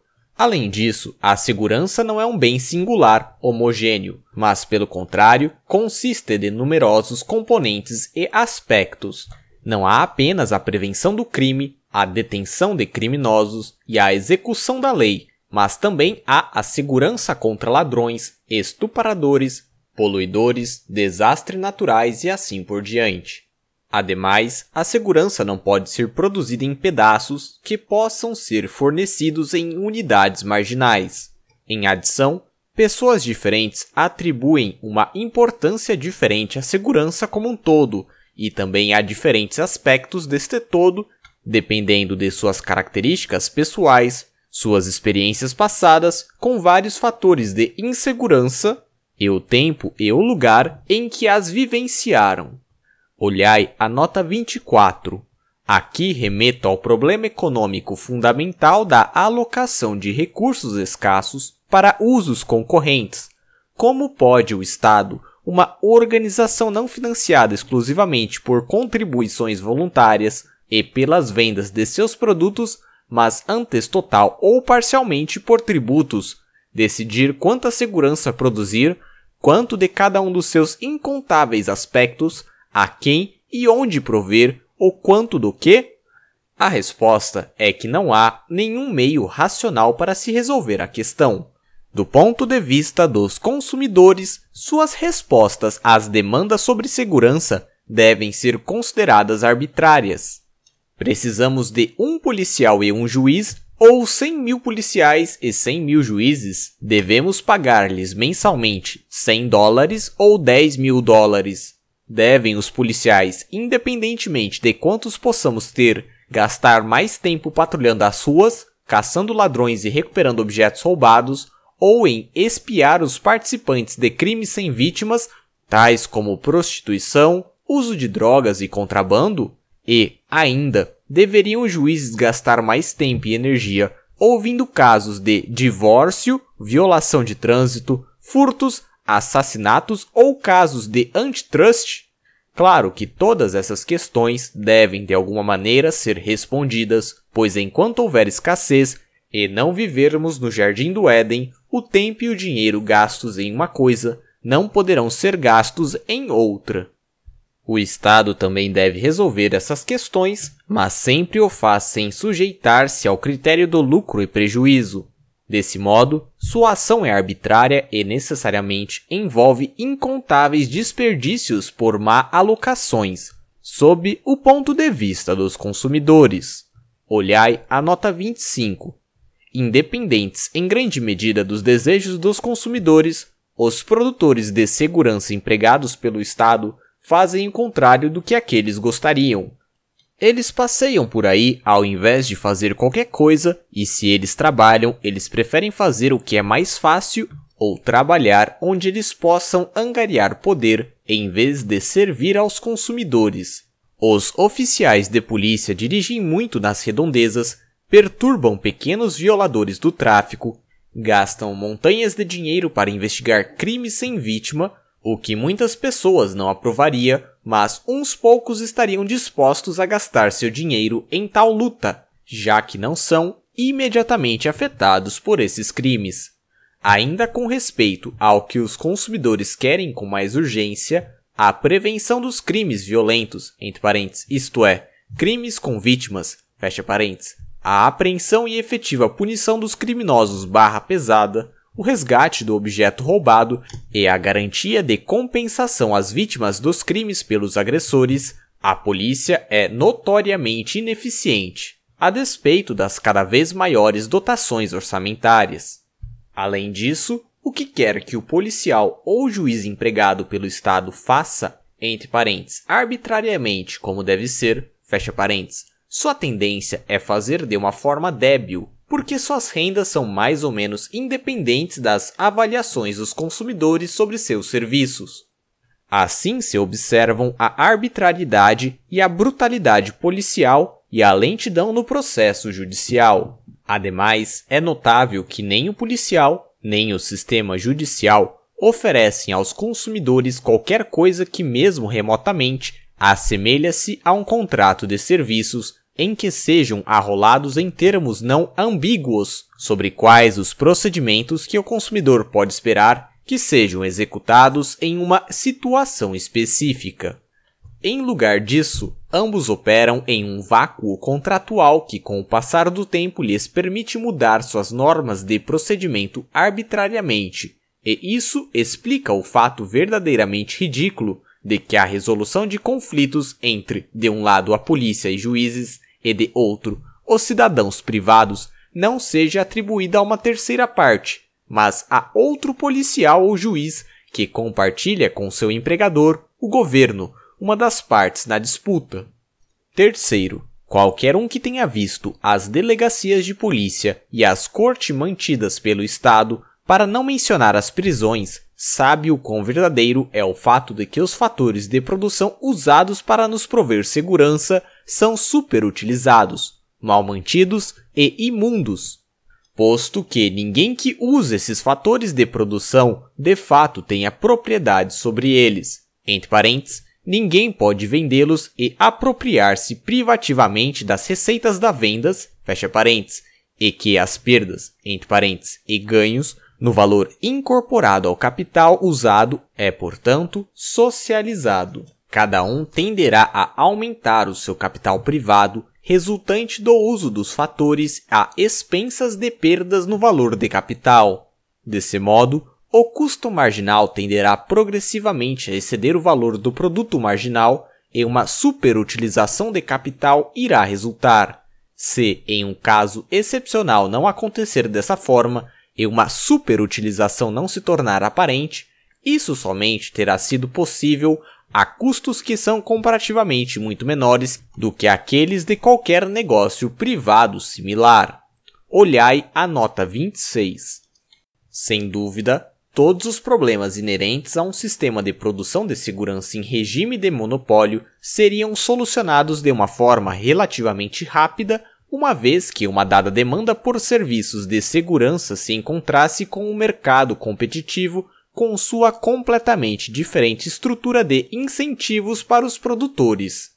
Além disso, a segurança não é um bem singular, homogêneo, mas, pelo contrário, consiste de numerosos componentes e aspectos. Não há apenas a prevenção do crime, a detenção de criminosos e a execução da lei, mas também há a segurança contra ladrões, estupradores, poluidores, desastres naturais e assim por diante. Ademais, a segurança não pode ser produzida em pedaços que possam ser fornecidos em unidades marginais. Em adição, pessoas diferentes atribuem uma importância diferente à segurança como um todo, e também há diferentes aspectos deste todo, dependendo de suas características pessoais, suas experiências passadas, com vários fatores de insegurança e o tempo e o lugar em que as vivenciaram. Olhai a nota 24. Aqui remeto ao problema econômico fundamental da alocação de recursos escassos para usos concorrentes. Como pode o Estado, uma organização não financiada exclusivamente por contribuições voluntárias e pelas vendas de seus produtos, mas antes total ou parcialmente por tributos, decidir quanta segurança produzir, quanto de cada um dos seus incontáveis aspectos a quem e onde prover ou quanto do que? A resposta é que não há nenhum meio racional para se resolver a questão. Do ponto de vista dos consumidores, suas respostas às demandas sobre segurança devem ser consideradas arbitrárias. Precisamos de um policial e um juiz, ou 100 mil policiais e 100 mil juízes. Devemos pagar-lhes mensalmente 100 dólares ou 10 mil dólares devem os policiais, independentemente de quantos possamos ter, gastar mais tempo patrulhando as ruas, caçando ladrões e recuperando objetos roubados, ou em espiar os participantes de crimes sem vítimas, tais como prostituição, uso de drogas e contrabando? E, ainda, deveriam os juízes gastar mais tempo e energia ouvindo casos de divórcio, violação de trânsito, furtos assassinatos ou casos de antitrust, claro que todas essas questões devem de alguma maneira ser respondidas, pois enquanto houver escassez e não vivermos no jardim do Éden, o tempo e o dinheiro gastos em uma coisa não poderão ser gastos em outra. O Estado também deve resolver essas questões, mas sempre o faz sem sujeitar-se ao critério do lucro e prejuízo, Desse modo, sua ação é arbitrária e necessariamente envolve incontáveis desperdícios por má alocações, sob o ponto de vista dos consumidores. Olhai a nota 25. Independentes em grande medida dos desejos dos consumidores, os produtores de segurança empregados pelo Estado fazem o contrário do que aqueles gostariam. Eles passeiam por aí ao invés de fazer qualquer coisa, e se eles trabalham, eles preferem fazer o que é mais fácil ou trabalhar onde eles possam angariar poder em vez de servir aos consumidores. Os oficiais de polícia dirigem muito nas redondezas, perturbam pequenos violadores do tráfico, gastam montanhas de dinheiro para investigar crimes sem vítima, o que muitas pessoas não aprovaria mas uns poucos estariam dispostos a gastar seu dinheiro em tal luta, já que não são imediatamente afetados por esses crimes. Ainda com respeito ao que os consumidores querem com mais urgência, a prevenção dos crimes violentos, entre parênteses, isto é, crimes com vítimas, fecha parênteses, a apreensão e efetiva punição dos criminosos barra pesada o resgate do objeto roubado e a garantia de compensação às vítimas dos crimes pelos agressores, a polícia é notoriamente ineficiente, a despeito das cada vez maiores dotações orçamentárias. Além disso, o que quer que o policial ou juiz empregado pelo Estado faça, entre parênteses, arbitrariamente como deve ser, fecha parênteses, sua tendência é fazer de uma forma débil, porque suas rendas são mais ou menos independentes das avaliações dos consumidores sobre seus serviços. Assim se observam a arbitrariedade e a brutalidade policial e a lentidão no processo judicial. Ademais, é notável que nem o policial, nem o sistema judicial oferecem aos consumidores qualquer coisa que, mesmo remotamente, assemelha-se a um contrato de serviços em que sejam arrolados em termos não ambíguos sobre quais os procedimentos que o consumidor pode esperar que sejam executados em uma situação específica. Em lugar disso, ambos operam em um vácuo contratual que, com o passar do tempo, lhes permite mudar suas normas de procedimento arbitrariamente, e isso explica o fato verdadeiramente ridículo de que a resolução de conflitos entre, de um lado, a polícia e juízes, e de outro, os cidadãos privados, não seja atribuída a uma terceira parte, mas a outro policial ou juiz que compartilha com seu empregador, o governo, uma das partes na disputa. Terceiro, qualquer um que tenha visto as delegacias de polícia e as cortes mantidas pelo Estado, para não mencionar as prisões, sabe o quão verdadeiro é o fato de que os fatores de produção usados para nos prover segurança são superutilizados, mal mantidos e imundos, posto que ninguém que usa esses fatores de produção de fato tenha propriedade sobre eles. Entre parênteses, ninguém pode vendê-los e apropriar-se privativamente das receitas da vendas, fecha parênteses, e que as perdas, entre parênteses, e ganhos no valor incorporado ao capital usado é, portanto, socializado. Cada um tenderá a aumentar o seu capital privado resultante do uso dos fatores a expensas de perdas no valor de capital. Desse modo, o custo marginal tenderá progressivamente a exceder o valor do produto marginal e uma superutilização de capital irá resultar. Se, em um caso excepcional, não acontecer dessa forma, e uma superutilização não se tornar aparente, isso somente terá sido possível a custos que são comparativamente muito menores do que aqueles de qualquer negócio privado similar. Olhai a nota 26. Sem dúvida, todos os problemas inerentes a um sistema de produção de segurança em regime de monopólio seriam solucionados de uma forma relativamente rápida uma vez que uma dada demanda por serviços de segurança se encontrasse com um mercado competitivo com sua completamente diferente estrutura de incentivos para os produtores.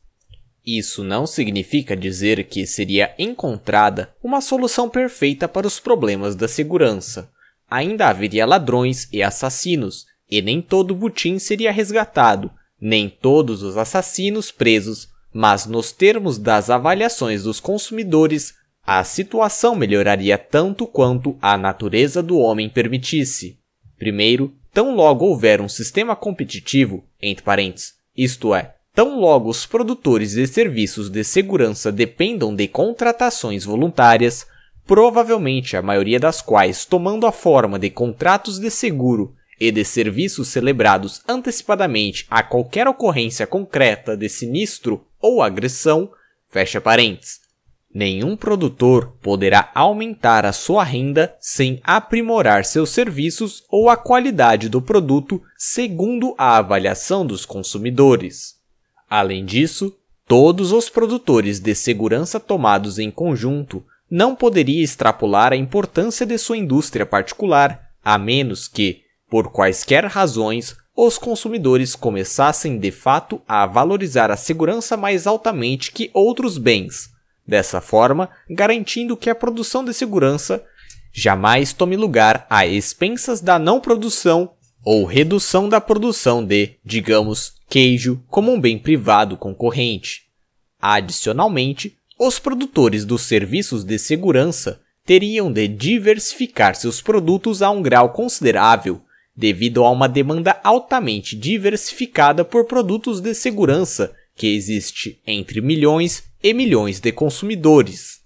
Isso não significa dizer que seria encontrada uma solução perfeita para os problemas da segurança. Ainda haveria ladrões e assassinos, e nem todo butim seria resgatado, nem todos os assassinos presos mas nos termos das avaliações dos consumidores, a situação melhoraria tanto quanto a natureza do homem permitisse. Primeiro, tão logo houver um sistema competitivo, entre parênteses, isto é, tão logo os produtores de serviços de segurança dependam de contratações voluntárias, provavelmente a maioria das quais tomando a forma de contratos de seguro e de serviços celebrados antecipadamente a qualquer ocorrência concreta de sinistro ou agressão, fecha parênteses. Nenhum produtor poderá aumentar a sua renda sem aprimorar seus serviços ou a qualidade do produto segundo a avaliação dos consumidores. Além disso, todos os produtores de segurança tomados em conjunto não poderia extrapolar a importância de sua indústria particular, a menos que, por quaisquer razões, os consumidores começassem de fato a valorizar a segurança mais altamente que outros bens, dessa forma garantindo que a produção de segurança jamais tome lugar a expensas da não produção ou redução da produção de, digamos, queijo como um bem privado concorrente. Adicionalmente, os produtores dos serviços de segurança teriam de diversificar seus produtos a um grau considerável devido a uma demanda altamente diversificada por produtos de segurança que existe entre milhões e milhões de consumidores.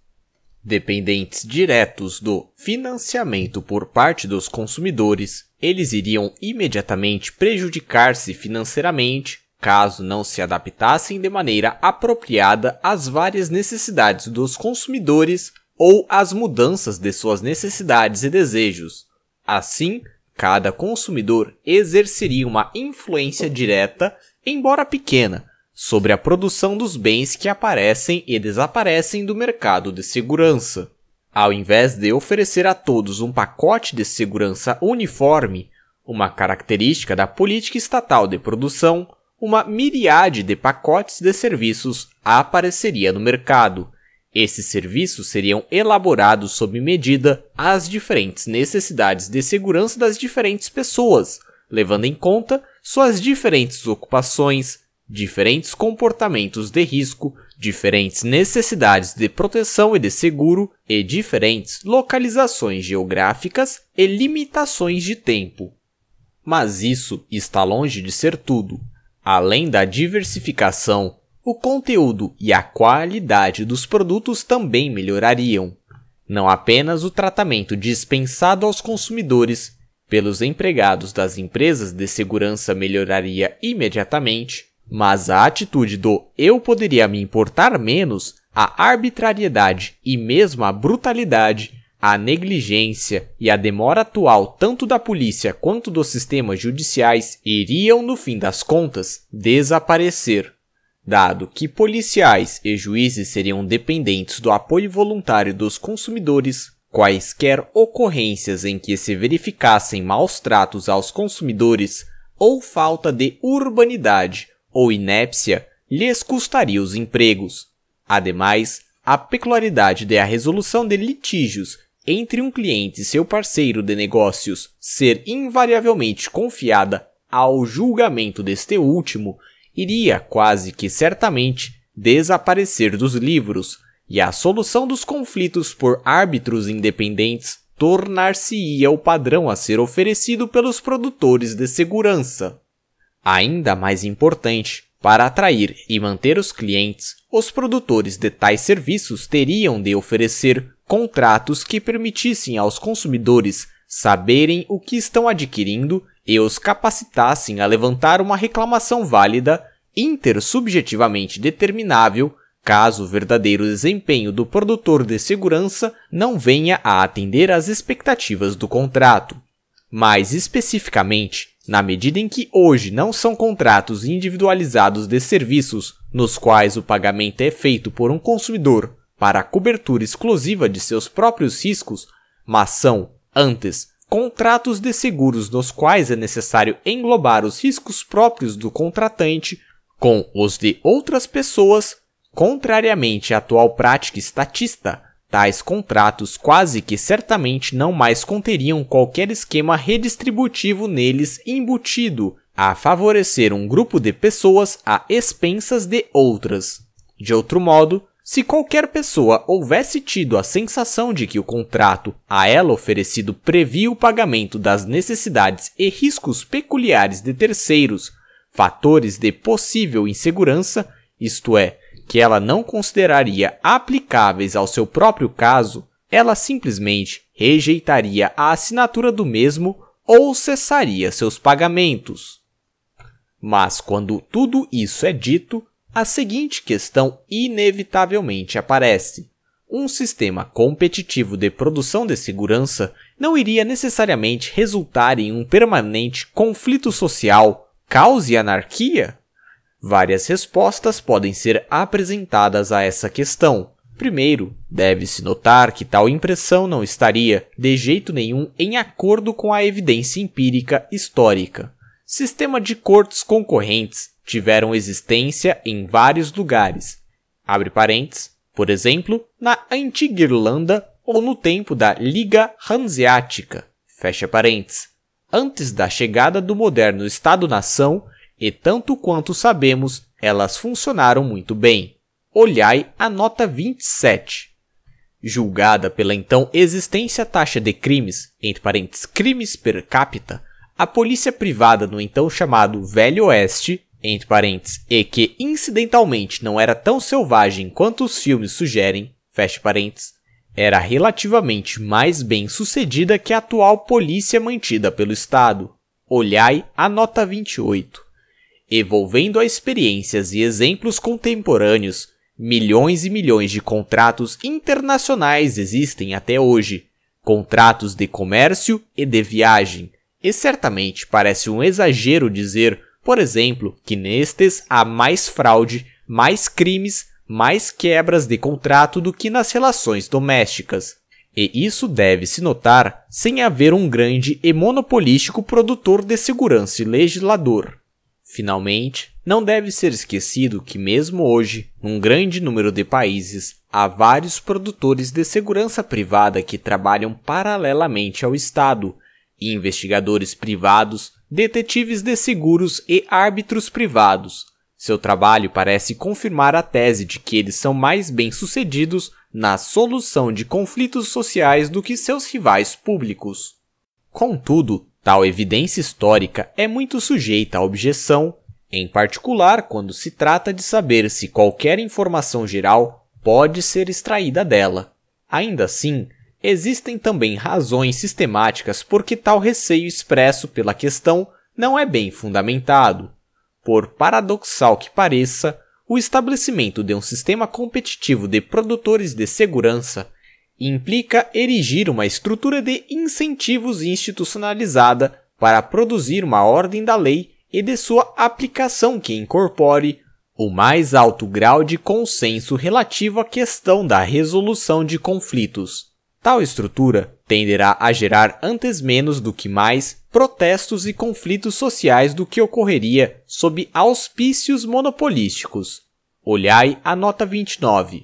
Dependentes diretos do financiamento por parte dos consumidores, eles iriam imediatamente prejudicar-se financeiramente caso não se adaptassem de maneira apropriada às várias necessidades dos consumidores ou às mudanças de suas necessidades e desejos. Assim, Cada consumidor exerceria uma influência direta, embora pequena, sobre a produção dos bens que aparecem e desaparecem do mercado de segurança. Ao invés de oferecer a todos um pacote de segurança uniforme, uma característica da política estatal de produção, uma miríade de pacotes de serviços apareceria no mercado, esses serviços seriam elaborados sob medida às diferentes necessidades de segurança das diferentes pessoas, levando em conta suas diferentes ocupações, diferentes comportamentos de risco, diferentes necessidades de proteção e de seguro e diferentes localizações geográficas e limitações de tempo. Mas isso está longe de ser tudo. Além da diversificação o conteúdo e a qualidade dos produtos também melhorariam. Não apenas o tratamento dispensado aos consumidores pelos empregados das empresas de segurança melhoraria imediatamente, mas a atitude do eu poderia me importar menos, a arbitrariedade e mesmo a brutalidade, a negligência e a demora atual tanto da polícia quanto dos sistemas judiciais iriam, no fim das contas, desaparecer. Dado que policiais e juízes seriam dependentes do apoio voluntário dos consumidores, quaisquer ocorrências em que se verificassem maus tratos aos consumidores ou falta de urbanidade ou inépcia lhes custaria os empregos. Ademais, a peculiaridade de a resolução de litígios entre um cliente e seu parceiro de negócios ser invariavelmente confiada ao julgamento deste último iria quase que certamente desaparecer dos livros, e a solução dos conflitos por árbitros independentes tornar-se-ia o padrão a ser oferecido pelos produtores de segurança. Ainda mais importante, para atrair e manter os clientes, os produtores de tais serviços teriam de oferecer contratos que permitissem aos consumidores saberem o que estão adquirindo e os capacitassem a levantar uma reclamação válida, intersubjetivamente determinável, caso o verdadeiro desempenho do produtor de segurança não venha a atender às expectativas do contrato. Mais especificamente, na medida em que hoje não são contratos individualizados de serviços, nos quais o pagamento é feito por um consumidor para a cobertura exclusiva de seus próprios riscos, mas são, antes, contratos de seguros nos quais é necessário englobar os riscos próprios do contratante com os de outras pessoas, contrariamente à atual prática estatista, tais contratos quase que certamente não mais conteriam qualquer esquema redistributivo neles embutido a favorecer um grupo de pessoas a expensas de outras. De outro modo, se qualquer pessoa houvesse tido a sensação de que o contrato a ela oferecido previa o pagamento das necessidades e riscos peculiares de terceiros, fatores de possível insegurança, isto é, que ela não consideraria aplicáveis ao seu próprio caso, ela simplesmente rejeitaria a assinatura do mesmo ou cessaria seus pagamentos. Mas quando tudo isso é dito, a seguinte questão inevitavelmente aparece. Um sistema competitivo de produção de segurança não iria necessariamente resultar em um permanente conflito social, caos e anarquia? Várias respostas podem ser apresentadas a essa questão. Primeiro, deve-se notar que tal impressão não estaria, de jeito nenhum, em acordo com a evidência empírica histórica. Sistema de cortes concorrentes tiveram existência em vários lugares. Abre parentes, por exemplo, na antiga Irlanda ou no tempo da Liga Hanseática. Fecha parentes. Antes da chegada do moderno Estado-nação, e tanto quanto sabemos, elas funcionaram muito bem. Olhai a nota 27. Julgada pela então existência taxa de crimes, entre parênteses crimes per capita, a polícia privada no então chamado Velho Oeste entre parênteses, e que incidentalmente não era tão selvagem quanto os filmes sugerem, fecha parênteses, era relativamente mais bem sucedida que a atual polícia mantida pelo Estado. Olhai a nota 28. Evolvendo a experiências e exemplos contemporâneos, milhões e milhões de contratos internacionais existem até hoje, contratos de comércio e de viagem. E certamente parece um exagero dizer por exemplo, que nestes há mais fraude, mais crimes, mais quebras de contrato do que nas relações domésticas. E isso deve se notar sem haver um grande e monopolístico produtor de segurança e legislador. Finalmente, não deve ser esquecido que, mesmo hoje, num grande número de países, há vários produtores de segurança privada que trabalham paralelamente ao Estado, investigadores privados, detetives de seguros e árbitros privados. Seu trabalho parece confirmar a tese de que eles são mais bem-sucedidos na solução de conflitos sociais do que seus rivais públicos. Contudo, tal evidência histórica é muito sujeita à objeção, em particular quando se trata de saber se qualquer informação geral pode ser extraída dela. Ainda assim, Existem também razões sistemáticas por que tal receio expresso pela questão não é bem fundamentado. Por paradoxal que pareça, o estabelecimento de um sistema competitivo de produtores de segurança implica erigir uma estrutura de incentivos institucionalizada para produzir uma ordem da lei e de sua aplicação que incorpore o mais alto grau de consenso relativo à questão da resolução de conflitos. Tal estrutura tenderá a gerar antes menos do que mais protestos e conflitos sociais do que ocorreria sob auspícios monopolísticos. Olhai a nota 29.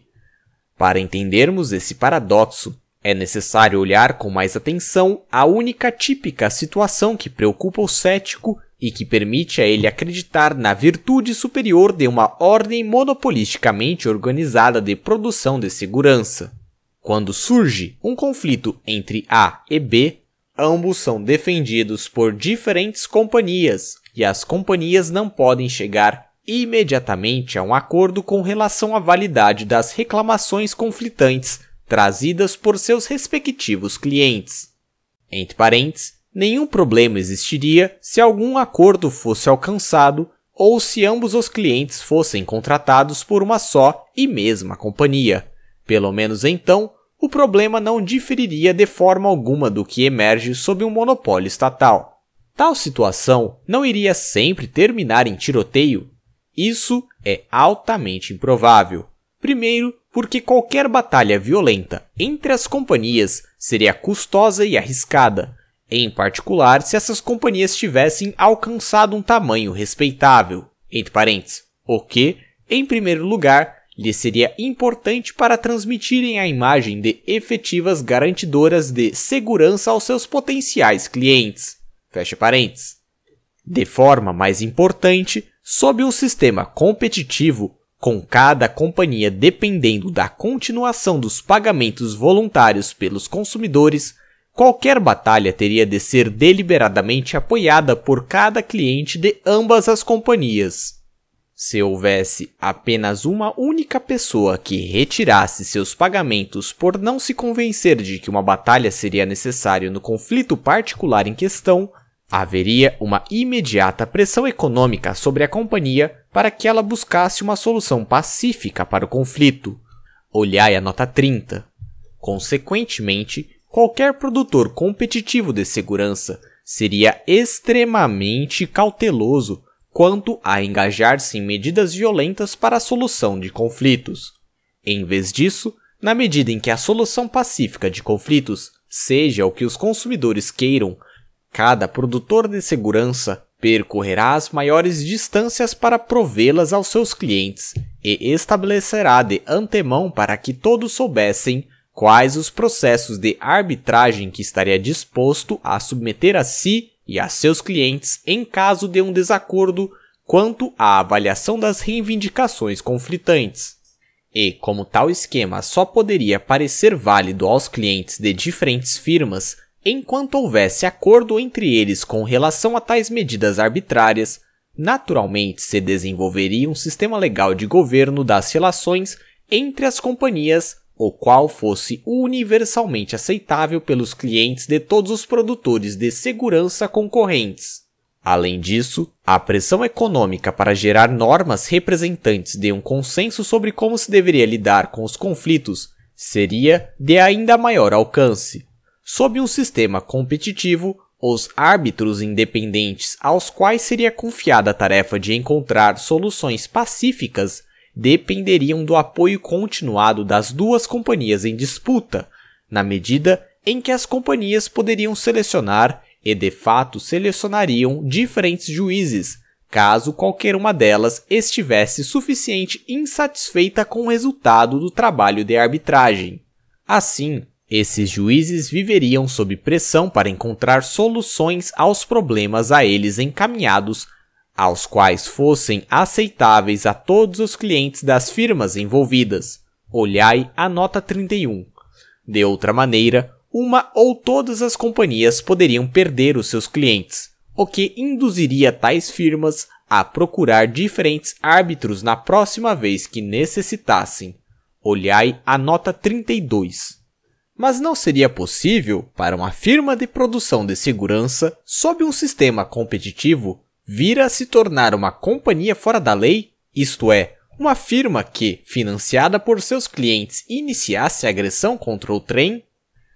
Para entendermos esse paradoxo, é necessário olhar com mais atenção a única típica situação que preocupa o cético e que permite a ele acreditar na virtude superior de uma ordem monopolisticamente organizada de produção de segurança. Quando surge um conflito entre A e B, ambos são defendidos por diferentes companhias e as companhias não podem chegar imediatamente a um acordo com relação à validade das reclamações conflitantes trazidas por seus respectivos clientes. Entre parênteses, nenhum problema existiria se algum acordo fosse alcançado ou se ambos os clientes fossem contratados por uma só e mesma companhia. Pelo menos então, o problema não diferiria de forma alguma do que emerge sob um monopólio estatal. Tal situação não iria sempre terminar em tiroteio. Isso é altamente improvável. Primeiro, porque qualquer batalha violenta entre as companhias seria custosa e arriscada, em particular se essas companhias tivessem alcançado um tamanho respeitável. Entre parênteses, o que, em primeiro lugar, lhe seria importante para transmitirem a imagem de efetivas garantidoras de segurança aos seus potenciais clientes. Fecha parênteses. De forma mais importante, sob um sistema competitivo, com cada companhia dependendo da continuação dos pagamentos voluntários pelos consumidores, qualquer batalha teria de ser deliberadamente apoiada por cada cliente de ambas as companhias. Se houvesse apenas uma única pessoa que retirasse seus pagamentos por não se convencer de que uma batalha seria necessária no conflito particular em questão, haveria uma imediata pressão econômica sobre a companhia para que ela buscasse uma solução pacífica para o conflito. Olhai a nota 30. Consequentemente, qualquer produtor competitivo de segurança seria extremamente cauteloso quanto a engajar-se em medidas violentas para a solução de conflitos. Em vez disso, na medida em que a solução pacífica de conflitos seja o que os consumidores queiram, cada produtor de segurança percorrerá as maiores distâncias para provê-las aos seus clientes e estabelecerá de antemão para que todos soubessem quais os processos de arbitragem que estaria disposto a submeter a si e a seus clientes em caso de um desacordo quanto à avaliação das reivindicações conflitantes. E, como tal esquema só poderia parecer válido aos clientes de diferentes firmas enquanto houvesse acordo entre eles com relação a tais medidas arbitrárias, naturalmente se desenvolveria um sistema legal de governo das relações entre as companhias o qual fosse universalmente aceitável pelos clientes de todos os produtores de segurança concorrentes. Além disso, a pressão econômica para gerar normas representantes de um consenso sobre como se deveria lidar com os conflitos seria de ainda maior alcance. Sob um sistema competitivo, os árbitros independentes aos quais seria confiada a tarefa de encontrar soluções pacíficas dependeriam do apoio continuado das duas companhias em disputa, na medida em que as companhias poderiam selecionar e de fato selecionariam diferentes juízes, caso qualquer uma delas estivesse suficiente insatisfeita com o resultado do trabalho de arbitragem. Assim, esses juízes viveriam sob pressão para encontrar soluções aos problemas a eles encaminhados aos quais fossem aceitáveis a todos os clientes das firmas envolvidas. Olhai a nota 31. De outra maneira, uma ou todas as companhias poderiam perder os seus clientes, o que induziria tais firmas a procurar diferentes árbitros na próxima vez que necessitassem. Olhai a nota 32. Mas não seria possível para uma firma de produção de segurança, sob um sistema competitivo, vira a se tornar uma companhia fora da lei, isto é, uma firma que, financiada por seus clientes, iniciasse agressão contra o trem,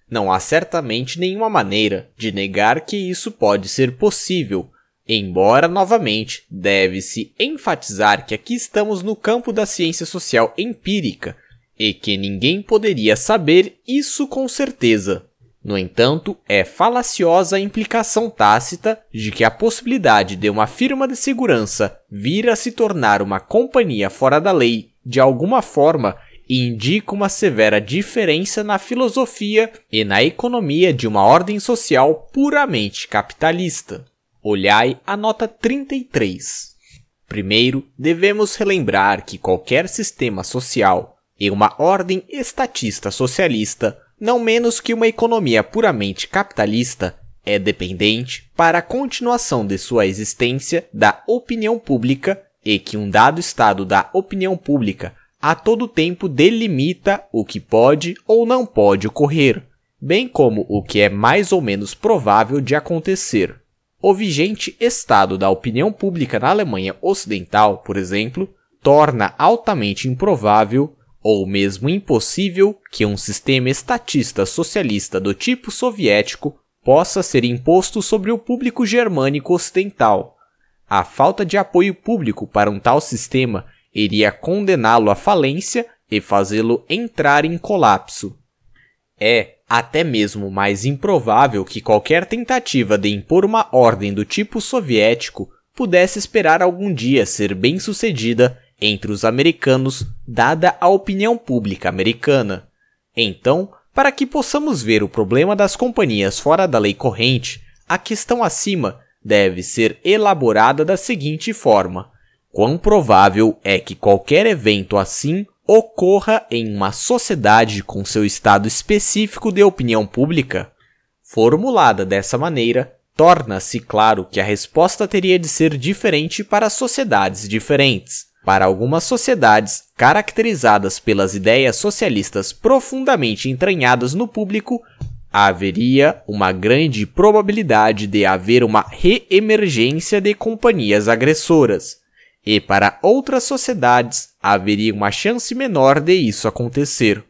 não há certamente nenhuma maneira de negar que isso pode ser possível, embora, novamente, deve-se enfatizar que aqui estamos no campo da ciência social empírica e que ninguém poderia saber isso com certeza. No entanto, é falaciosa a implicação tácita de que a possibilidade de uma firma de segurança vir a se tornar uma companhia fora da lei, de alguma forma, indica uma severa diferença na filosofia e na economia de uma ordem social puramente capitalista. Olhai a nota 33. Primeiro, devemos relembrar que qualquer sistema social e uma ordem estatista socialista não menos que uma economia puramente capitalista é dependente, para a continuação de sua existência, da opinião pública e que um dado estado da opinião pública a todo tempo delimita o que pode ou não pode ocorrer, bem como o que é mais ou menos provável de acontecer. O vigente estado da opinião pública na Alemanha Ocidental, por exemplo, torna altamente improvável ou mesmo impossível que um sistema estatista socialista do tipo soviético possa ser imposto sobre o público germânico ocidental. A falta de apoio público para um tal sistema iria condená-lo à falência e fazê-lo entrar em colapso. É até mesmo mais improvável que qualquer tentativa de impor uma ordem do tipo soviético pudesse esperar algum dia ser bem sucedida entre os americanos dada a opinião pública americana. Então, para que possamos ver o problema das companhias fora da lei corrente, a questão acima deve ser elaborada da seguinte forma: quão provável é que qualquer evento assim ocorra em uma sociedade com seu estado específico de opinião pública? Formulada dessa maneira, torna-se claro que a resposta teria de ser diferente para sociedades diferentes. Para algumas sociedades, caracterizadas pelas ideias socialistas profundamente entranhadas no público, haveria uma grande probabilidade de haver uma reemergência de companhias agressoras, e para outras sociedades haveria uma chance menor de isso acontecer.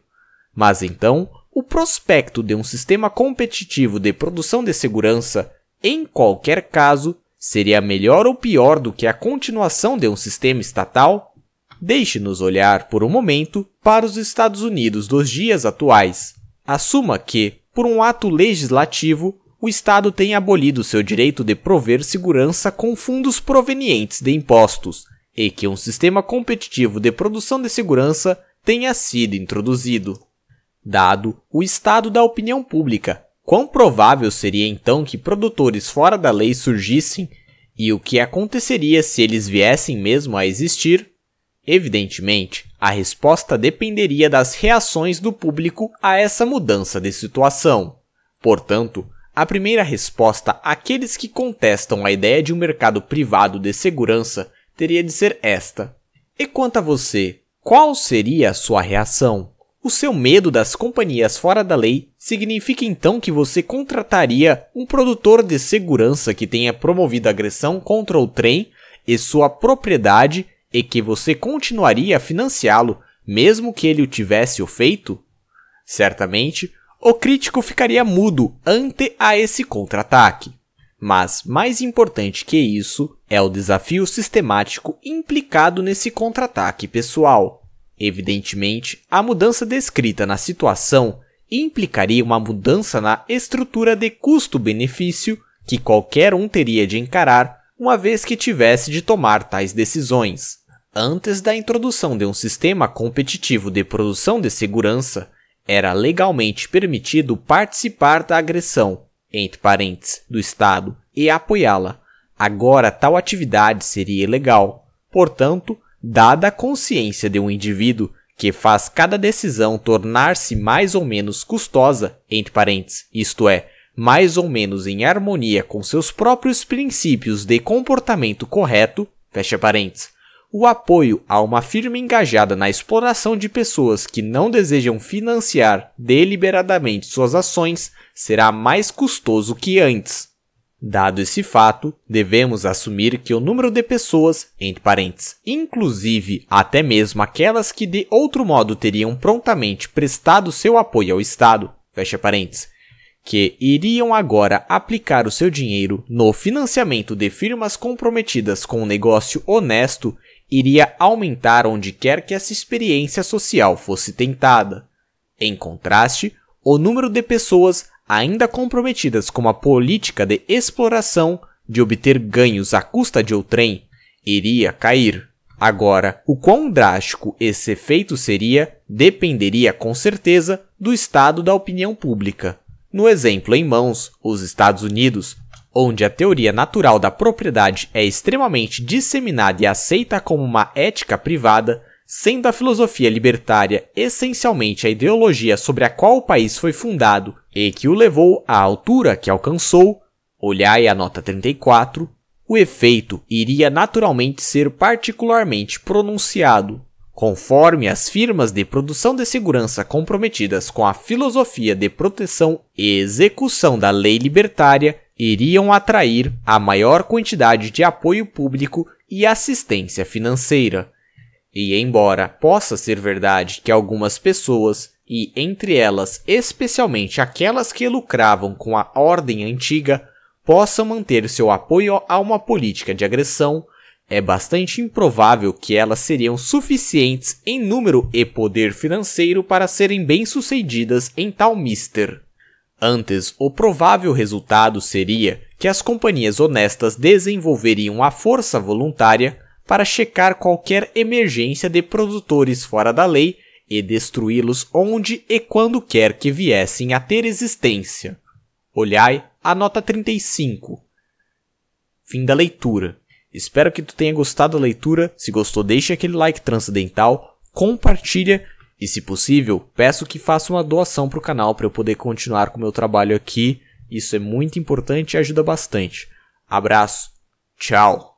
Mas então, o prospecto de um sistema competitivo de produção de segurança, em qualquer caso, Seria melhor ou pior do que a continuação de um sistema estatal? Deixe-nos olhar por um momento para os Estados Unidos dos dias atuais. Assuma que, por um ato legislativo, o Estado tem abolido seu direito de prover segurança com fundos provenientes de impostos e que um sistema competitivo de produção de segurança tenha sido introduzido. Dado o estado da opinião pública Quão provável seria então que produtores fora da lei surgissem e o que aconteceria se eles viessem mesmo a existir? Evidentemente, a resposta dependeria das reações do público a essa mudança de situação. Portanto, a primeira resposta àqueles que contestam a ideia de um mercado privado de segurança teria de ser esta. E quanto a você, qual seria a sua reação? O seu medo das companhias fora da lei significa então que você contrataria um produtor de segurança que tenha promovido agressão contra o trem e sua propriedade e que você continuaria a financiá-lo mesmo que ele o tivesse o feito? Certamente, o crítico ficaria mudo ante a esse contra-ataque. Mas mais importante que isso é o desafio sistemático implicado nesse contra-ataque pessoal. Evidentemente, a mudança descrita na situação implicaria uma mudança na estrutura de custo-benefício que qualquer um teria de encarar uma vez que tivesse de tomar tais decisões. Antes da introdução de um sistema competitivo de produção de segurança, era legalmente permitido participar da agressão, entre parênteses, do Estado e apoiá-la. Agora tal atividade seria ilegal. Portanto, Dada a consciência de um indivíduo que faz cada decisão tornar-se mais ou menos custosa, entre parênteses, isto é, mais ou menos em harmonia com seus próprios princípios de comportamento correto, fecha parênteses, o apoio a uma firma engajada na exploração de pessoas que não desejam financiar deliberadamente suas ações será mais custoso que antes. Dado esse fato, devemos assumir que o número de pessoas, entre parentes, inclusive até mesmo aquelas que de outro modo teriam prontamente prestado seu apoio ao Estado, fecha que iriam agora aplicar o seu dinheiro no financiamento de firmas comprometidas com um negócio honesto, iria aumentar onde quer que essa experiência social fosse tentada. Em contraste, o número de pessoas ainda comprometidas com uma política de exploração de obter ganhos à custa de outrem, iria cair. Agora, o quão drástico esse efeito seria dependeria com certeza do estado da opinião pública. No exemplo em mãos, os Estados Unidos, onde a teoria natural da propriedade é extremamente disseminada e aceita como uma ética privada, Sendo a filosofia libertária essencialmente a ideologia sobre a qual o país foi fundado e que o levou à altura que alcançou, olhai a nota 34, o efeito iria naturalmente ser particularmente pronunciado. Conforme as firmas de produção de segurança comprometidas com a filosofia de proteção e execução da lei libertária, iriam atrair a maior quantidade de apoio público e assistência financeira. E embora possa ser verdade que algumas pessoas, e entre elas especialmente aquelas que lucravam com a ordem antiga, possam manter seu apoio a uma política de agressão, é bastante improvável que elas seriam suficientes em número e poder financeiro para serem bem-sucedidas em tal mister. Antes, o provável resultado seria que as companhias honestas desenvolveriam a força voluntária para checar qualquer emergência de produtores fora da lei e destruí-los onde e quando quer que viessem a ter existência. Olhai a nota 35. Fim da leitura. Espero que tu tenha gostado da leitura. Se gostou, deixe aquele like transcendental, compartilha e, se possível, peço que faça uma doação para o canal para eu poder continuar com o meu trabalho aqui. Isso é muito importante e ajuda bastante. Abraço. Tchau.